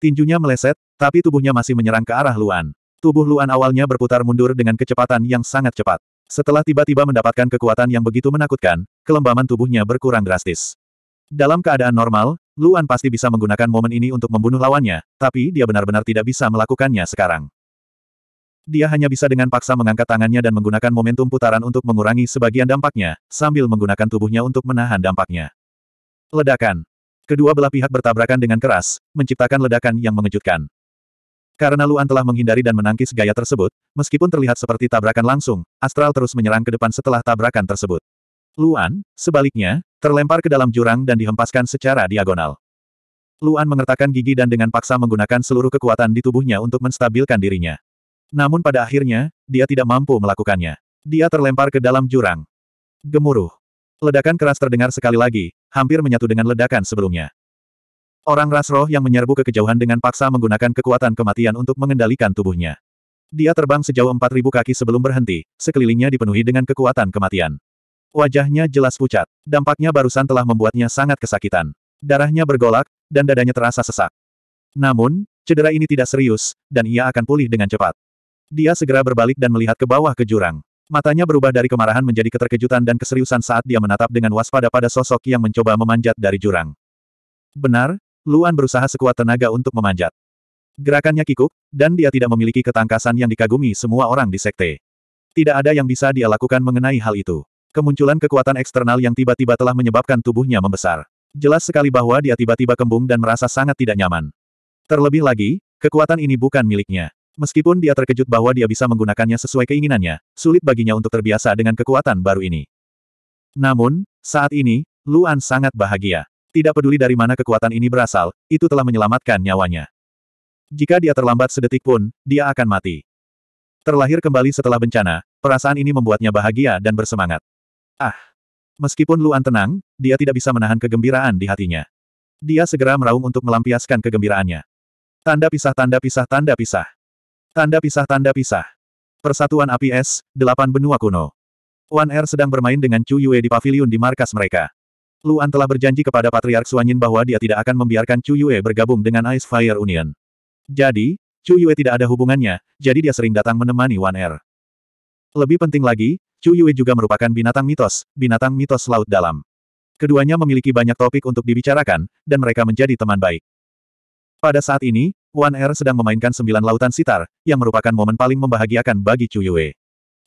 Speaker 1: Tinjunya meleset, tapi tubuhnya masih menyerang ke arah Luan. Tubuh Luan awalnya berputar mundur dengan kecepatan yang sangat cepat. Setelah tiba-tiba mendapatkan kekuatan yang begitu menakutkan, kelembaman tubuhnya berkurang drastis. Dalam keadaan normal, Luan pasti bisa menggunakan momen ini untuk membunuh lawannya, tapi dia benar-benar tidak bisa melakukannya sekarang. Dia hanya bisa dengan paksa mengangkat tangannya dan menggunakan momentum putaran untuk mengurangi sebagian dampaknya, sambil menggunakan tubuhnya untuk menahan dampaknya. Ledakan. Kedua belah pihak bertabrakan dengan keras, menciptakan ledakan yang mengejutkan. Karena Luan telah menghindari dan menangkis gaya tersebut, meskipun terlihat seperti tabrakan langsung, Astral terus menyerang ke depan setelah tabrakan tersebut. Luan, sebaliknya, terlempar ke dalam jurang dan dihempaskan secara diagonal. Luan mengertakkan gigi dan dengan paksa menggunakan seluruh kekuatan di tubuhnya untuk menstabilkan dirinya. Namun pada akhirnya, dia tidak mampu melakukannya. Dia terlempar ke dalam jurang. Gemuruh. Ledakan keras terdengar sekali lagi, hampir menyatu dengan ledakan sebelumnya. Orang ras roh yang menyerbu ke kejauhan dengan paksa menggunakan kekuatan kematian untuk mengendalikan tubuhnya. Dia terbang sejauh 4.000 kaki sebelum berhenti, sekelilingnya dipenuhi dengan kekuatan kematian. Wajahnya jelas pucat. Dampaknya barusan telah membuatnya sangat kesakitan. Darahnya bergolak, dan dadanya terasa sesak. Namun, cedera ini tidak serius, dan ia akan pulih dengan cepat. Dia segera berbalik dan melihat ke bawah ke jurang. Matanya berubah dari kemarahan menjadi keterkejutan dan keseriusan saat dia menatap dengan waspada pada sosok yang mencoba memanjat dari jurang. Benar, Luan berusaha sekuat tenaga untuk memanjat. Gerakannya kikuk, dan dia tidak memiliki ketangkasan yang dikagumi semua orang di sekte. Tidak ada yang bisa dia lakukan mengenai hal itu. Kemunculan kekuatan eksternal yang tiba-tiba telah menyebabkan tubuhnya membesar. Jelas sekali bahwa dia tiba-tiba kembung dan merasa sangat tidak nyaman. Terlebih lagi, kekuatan ini bukan miliknya. Meskipun dia terkejut bahwa dia bisa menggunakannya sesuai keinginannya, sulit baginya untuk terbiasa dengan kekuatan baru ini. Namun, saat ini, Luan sangat bahagia. Tidak peduli dari mana kekuatan ini berasal, itu telah menyelamatkan nyawanya. Jika dia terlambat sedetik pun, dia akan mati. Terlahir kembali setelah bencana, perasaan ini membuatnya bahagia dan bersemangat. Ah! Meskipun Luan tenang, dia tidak bisa menahan kegembiraan di hatinya. Dia segera meraung untuk melampiaskan kegembiraannya. Tanda pisah tanda pisah tanda pisah. Tanda pisah-tanda pisah. Persatuan Api Es, Delapan Benua Kuno. Wan Er sedang bermain dengan Chu Yue di pavilion di markas mereka. Luan telah berjanji kepada Patriark Suanyin bahwa dia tidak akan membiarkan Chu Yue bergabung dengan Ice Fire Union. Jadi, Chu Yue tidak ada hubungannya, jadi dia sering datang menemani Wan Er. Lebih penting lagi, Chu Yue juga merupakan binatang mitos, binatang mitos laut dalam. Keduanya memiliki banyak topik untuk dibicarakan, dan mereka menjadi teman baik. Pada saat ini, Wan Er sedang memainkan sembilan lautan sitar, yang merupakan momen paling membahagiakan bagi Chu Yue.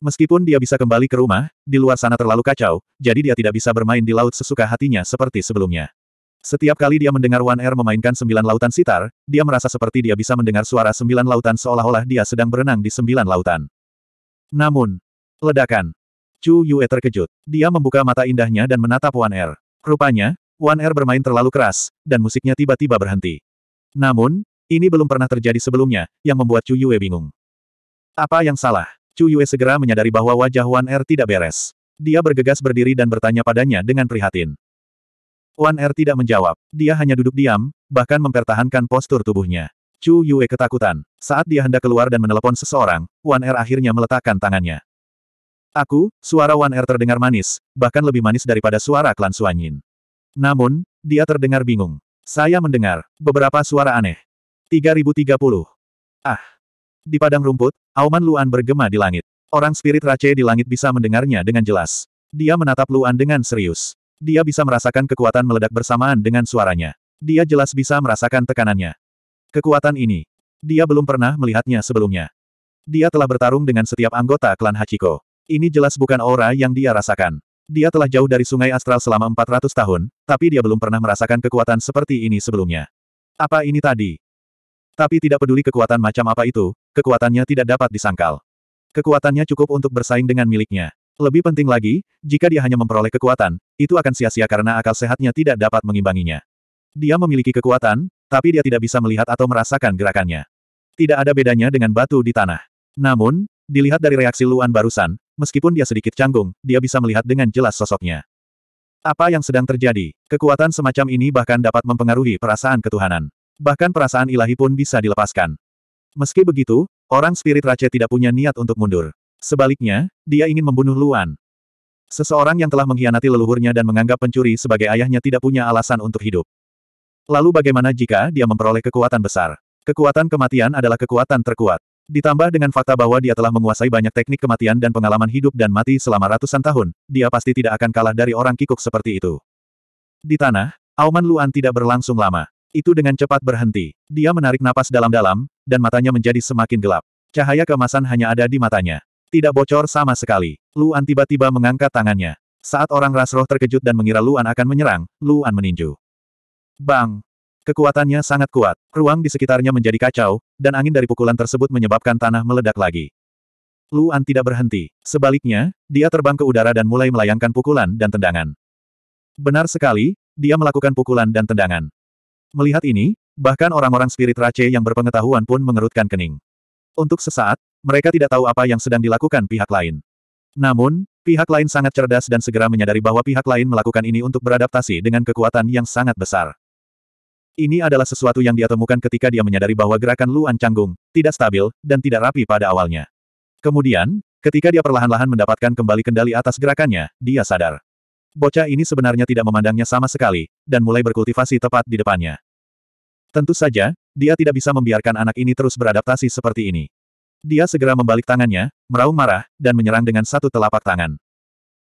Speaker 1: Meskipun dia bisa kembali ke rumah, di luar sana terlalu kacau, jadi dia tidak bisa bermain di laut sesuka hatinya seperti sebelumnya. Setiap kali dia mendengar Wan Er memainkan sembilan lautan sitar, dia merasa seperti dia bisa mendengar suara sembilan lautan seolah-olah dia sedang berenang di sembilan lautan. Namun, ledakan. Chu Yue terkejut. Dia membuka mata indahnya dan menatap Wan Er. Rupanya, Wan Er bermain terlalu keras, dan musiknya tiba-tiba berhenti. Namun, ini belum pernah terjadi sebelumnya, yang membuat Chu Yue bingung. Apa yang salah? Chu Yue segera menyadari bahwa wajah Wan Er tidak beres. Dia bergegas berdiri dan bertanya padanya dengan prihatin. Wan Er tidak menjawab. Dia hanya duduk diam, bahkan mempertahankan postur tubuhnya. Chu Yue ketakutan. Saat dia hendak keluar dan menelepon seseorang, Wan Er akhirnya meletakkan tangannya. Aku, suara Wan Er terdengar manis, bahkan lebih manis daripada suara klan Suanyin. Namun, dia terdengar bingung. Saya mendengar beberapa suara aneh. 3030. Ah! Di padang rumput, auman Luan bergema di langit. Orang spirit Rache di langit bisa mendengarnya dengan jelas. Dia menatap Luan dengan serius. Dia bisa merasakan kekuatan meledak bersamaan dengan suaranya. Dia jelas bisa merasakan tekanannya. Kekuatan ini. Dia belum pernah melihatnya sebelumnya. Dia telah bertarung dengan setiap anggota klan Hachiko. Ini jelas bukan aura yang dia rasakan. Dia telah jauh dari sungai astral selama 400 tahun, tapi dia belum pernah merasakan kekuatan seperti ini sebelumnya. Apa ini tadi? Tapi tidak peduli kekuatan macam apa itu, kekuatannya tidak dapat disangkal. Kekuatannya cukup untuk bersaing dengan miliknya. Lebih penting lagi, jika dia hanya memperoleh kekuatan, itu akan sia-sia karena akal sehatnya tidak dapat mengimbanginya. Dia memiliki kekuatan, tapi dia tidak bisa melihat atau merasakan gerakannya. Tidak ada bedanya dengan batu di tanah. Namun, dilihat dari reaksi Luan barusan, meskipun dia sedikit canggung, dia bisa melihat dengan jelas sosoknya. Apa yang sedang terjadi? Kekuatan semacam ini bahkan dapat mempengaruhi perasaan ketuhanan. Bahkan perasaan ilahi pun bisa dilepaskan. Meski begitu, orang spirit Rache tidak punya niat untuk mundur. Sebaliknya, dia ingin membunuh Luan. Seseorang yang telah mengkhianati leluhurnya dan menganggap pencuri sebagai ayahnya tidak punya alasan untuk hidup. Lalu bagaimana jika dia memperoleh kekuatan besar? Kekuatan kematian adalah kekuatan terkuat. Ditambah dengan fakta bahwa dia telah menguasai banyak teknik kematian dan pengalaman hidup dan mati selama ratusan tahun, dia pasti tidak akan kalah dari orang kikuk seperti itu. Di tanah, auman Luan tidak berlangsung lama itu dengan cepat berhenti. Dia menarik napas dalam-dalam, dan matanya menjadi semakin gelap. Cahaya kemasan hanya ada di matanya. Tidak bocor sama sekali. Luan tiba-tiba mengangkat tangannya. Saat orang ras roh terkejut dan mengira Luan akan menyerang, Luan meninju. Bang! Kekuatannya sangat kuat. Ruang di sekitarnya menjadi kacau, dan angin dari pukulan tersebut menyebabkan tanah meledak lagi. Luan tidak berhenti. Sebaliknya, dia terbang ke udara dan mulai melayangkan pukulan dan tendangan. Benar sekali, dia melakukan pukulan dan tendangan. Melihat ini, bahkan orang-orang spirit race yang berpengetahuan pun mengerutkan kening. Untuk sesaat, mereka tidak tahu apa yang sedang dilakukan pihak lain. Namun, pihak lain sangat cerdas dan segera menyadari bahwa pihak lain melakukan ini untuk beradaptasi dengan kekuatan yang sangat besar. Ini adalah sesuatu yang dia temukan ketika dia menyadari bahwa gerakan Luan Canggung tidak stabil dan tidak rapi pada awalnya. Kemudian, ketika dia perlahan-lahan mendapatkan kembali kendali atas gerakannya, dia sadar. Bocah ini sebenarnya tidak memandangnya sama sekali, dan mulai berkultivasi tepat di depannya. Tentu saja, dia tidak bisa membiarkan anak ini terus beradaptasi seperti ini. Dia segera membalik tangannya, meraung marah, dan menyerang dengan satu telapak tangan.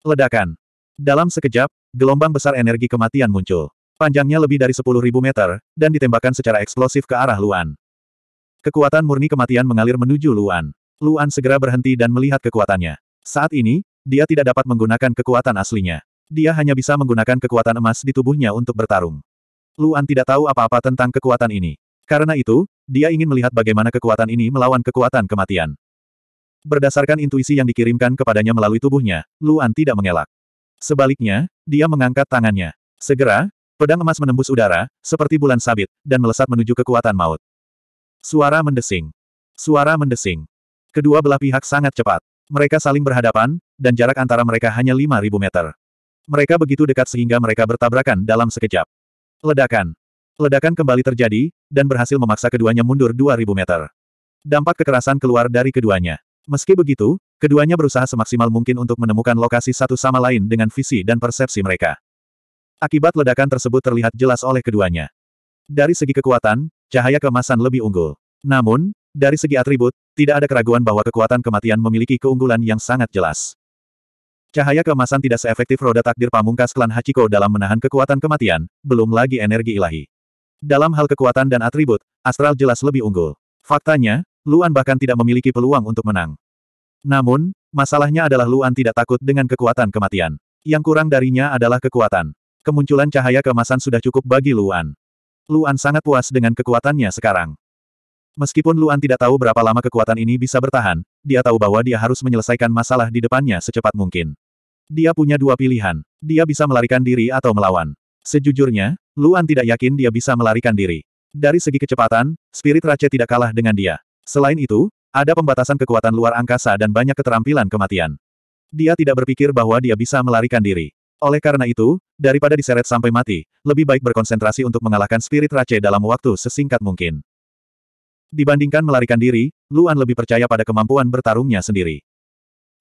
Speaker 1: Ledakan. Dalam sekejap, gelombang besar energi kematian muncul. Panjangnya lebih dari 10.000 meter, dan ditembakkan secara eksplosif ke arah Luan. Kekuatan murni kematian mengalir menuju Luan. Luan segera berhenti dan melihat kekuatannya. Saat ini, dia tidak dapat menggunakan kekuatan aslinya. Dia hanya bisa menggunakan kekuatan emas di tubuhnya untuk bertarung. Luan tidak tahu apa-apa tentang kekuatan ini. Karena itu, dia ingin melihat bagaimana kekuatan ini melawan kekuatan kematian. Berdasarkan intuisi yang dikirimkan kepadanya melalui tubuhnya, Luan tidak mengelak. Sebaliknya, dia mengangkat tangannya. Segera, pedang emas menembus udara, seperti bulan sabit, dan melesat menuju kekuatan maut. Suara mendesing. Suara mendesing. Kedua belah pihak sangat cepat. Mereka saling berhadapan, dan jarak antara mereka hanya 5.000 meter. Mereka begitu dekat sehingga mereka bertabrakan dalam sekejap. Ledakan. Ledakan kembali terjadi, dan berhasil memaksa keduanya mundur 2000 meter. Dampak kekerasan keluar dari keduanya. Meski begitu, keduanya berusaha semaksimal mungkin untuk menemukan lokasi satu sama lain dengan visi dan persepsi mereka. Akibat ledakan tersebut terlihat jelas oleh keduanya. Dari segi kekuatan, cahaya kemasan lebih unggul. Namun, dari segi atribut, tidak ada keraguan bahwa kekuatan kematian memiliki keunggulan yang sangat jelas. Cahaya Kemasan tidak seefektif roda takdir pamungkas klan Hachiko dalam menahan kekuatan kematian, belum lagi energi ilahi. Dalam hal kekuatan dan atribut, Astral jelas lebih unggul. Faktanya, Luan bahkan tidak memiliki peluang untuk menang. Namun, masalahnya adalah Luan tidak takut dengan kekuatan kematian. Yang kurang darinya adalah kekuatan. Kemunculan cahaya Kemasan sudah cukup bagi Luan. Luan sangat puas dengan kekuatannya sekarang. Meskipun Luan tidak tahu berapa lama kekuatan ini bisa bertahan, dia tahu bahwa dia harus menyelesaikan masalah di depannya secepat mungkin. Dia punya dua pilihan. Dia bisa melarikan diri atau melawan. Sejujurnya, Luan tidak yakin dia bisa melarikan diri. Dari segi kecepatan, spirit Rache tidak kalah dengan dia. Selain itu, ada pembatasan kekuatan luar angkasa dan banyak keterampilan kematian. Dia tidak berpikir bahwa dia bisa melarikan diri. Oleh karena itu, daripada diseret sampai mati, lebih baik berkonsentrasi untuk mengalahkan spirit Rache dalam waktu sesingkat mungkin. Dibandingkan melarikan diri, Luan lebih percaya pada kemampuan bertarungnya sendiri.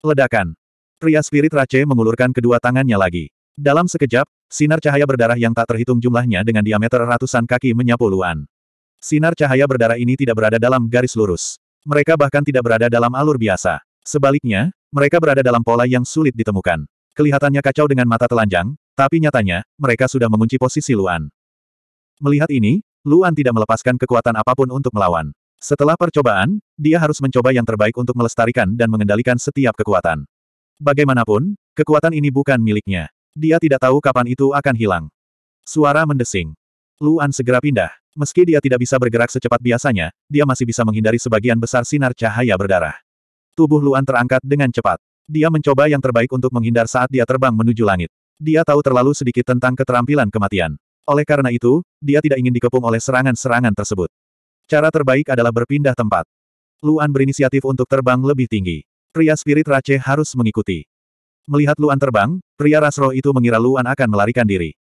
Speaker 1: Ledakan. Pria spirit Rache mengulurkan kedua tangannya lagi. Dalam sekejap, sinar cahaya berdarah yang tak terhitung jumlahnya dengan diameter ratusan kaki menyapu Luan. Sinar cahaya berdarah ini tidak berada dalam garis lurus. Mereka bahkan tidak berada dalam alur biasa. Sebaliknya, mereka berada dalam pola yang sulit ditemukan. Kelihatannya kacau dengan mata telanjang, tapi nyatanya, mereka sudah mengunci posisi Luan. Melihat ini, Luan tidak melepaskan kekuatan apapun untuk melawan. Setelah percobaan, dia harus mencoba yang terbaik untuk melestarikan dan mengendalikan setiap kekuatan. Bagaimanapun, kekuatan ini bukan miliknya. Dia tidak tahu kapan itu akan hilang. Suara mendesing. Luan segera pindah. Meski dia tidak bisa bergerak secepat biasanya, dia masih bisa menghindari sebagian besar sinar cahaya berdarah. Tubuh Luan terangkat dengan cepat. Dia mencoba yang terbaik untuk menghindar saat dia terbang menuju langit. Dia tahu terlalu sedikit tentang keterampilan kematian. Oleh karena itu, dia tidak ingin dikepung oleh serangan-serangan tersebut. Cara terbaik adalah berpindah tempat. Luan berinisiatif untuk terbang lebih tinggi pria spirit Rache harus mengikuti. Melihat Luan terbang, pria Rasro itu mengira Luan akan melarikan diri.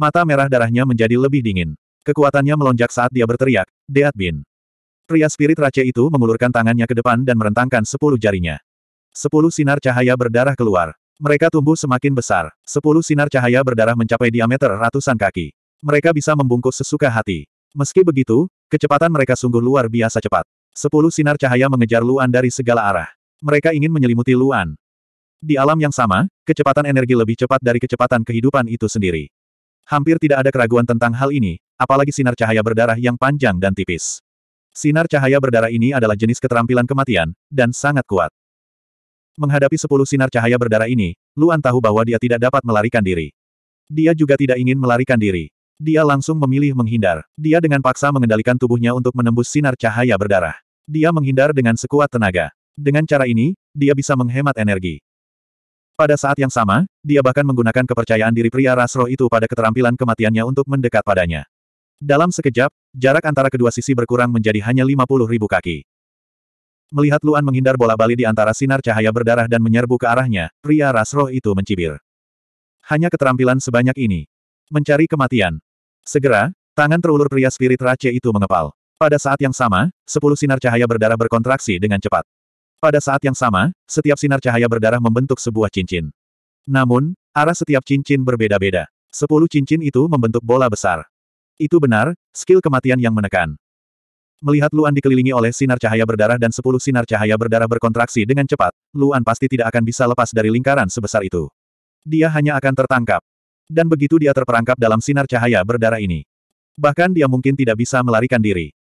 Speaker 1: Mata merah darahnya menjadi lebih dingin. Kekuatannya melonjak saat dia berteriak, Deat Bin. Pria spirit Rache itu mengulurkan tangannya ke depan dan merentangkan sepuluh jarinya. Sepuluh sinar cahaya berdarah keluar. Mereka tumbuh semakin besar. Sepuluh sinar cahaya berdarah mencapai diameter ratusan kaki. Mereka bisa membungkus sesuka hati. Meski begitu, kecepatan mereka sungguh luar biasa cepat. Sepuluh sinar cahaya mengejar Luan dari segala arah mereka ingin menyelimuti Luan. Di alam yang sama, kecepatan energi lebih cepat dari kecepatan kehidupan itu sendiri. Hampir tidak ada keraguan tentang hal ini, apalagi sinar cahaya berdarah yang panjang dan tipis. Sinar cahaya berdarah ini adalah jenis keterampilan kematian, dan sangat kuat. Menghadapi sepuluh sinar cahaya berdarah ini, Luan tahu bahwa dia tidak dapat melarikan diri. Dia juga tidak ingin melarikan diri. Dia langsung memilih menghindar. Dia dengan paksa mengendalikan tubuhnya untuk menembus sinar cahaya berdarah. Dia menghindar dengan sekuat tenaga. Dengan cara ini, dia bisa menghemat energi. Pada saat yang sama, dia bahkan menggunakan kepercayaan diri pria ras itu pada keterampilan kematiannya untuk mendekat padanya. Dalam sekejap, jarak antara kedua sisi berkurang menjadi hanya 50 ribu kaki. Melihat Luan menghindar bola bali di antara sinar cahaya berdarah dan menyerbu ke arahnya, pria ras itu mencibir. Hanya keterampilan sebanyak ini. Mencari kematian. Segera, tangan terulur pria spirit race itu mengepal. Pada saat yang sama, sepuluh sinar cahaya berdarah berkontraksi dengan cepat. Pada saat yang sama, setiap sinar cahaya berdarah membentuk sebuah cincin. Namun, arah setiap cincin berbeda-beda. Sepuluh cincin itu membentuk bola besar. Itu benar, skill kematian yang menekan. Melihat Luan dikelilingi oleh sinar cahaya berdarah dan sepuluh sinar cahaya berdarah berkontraksi dengan cepat, Luan pasti tidak akan bisa lepas dari lingkaran sebesar itu. Dia hanya akan tertangkap. Dan begitu dia terperangkap dalam sinar cahaya berdarah ini. Bahkan dia mungkin tidak bisa melarikan diri.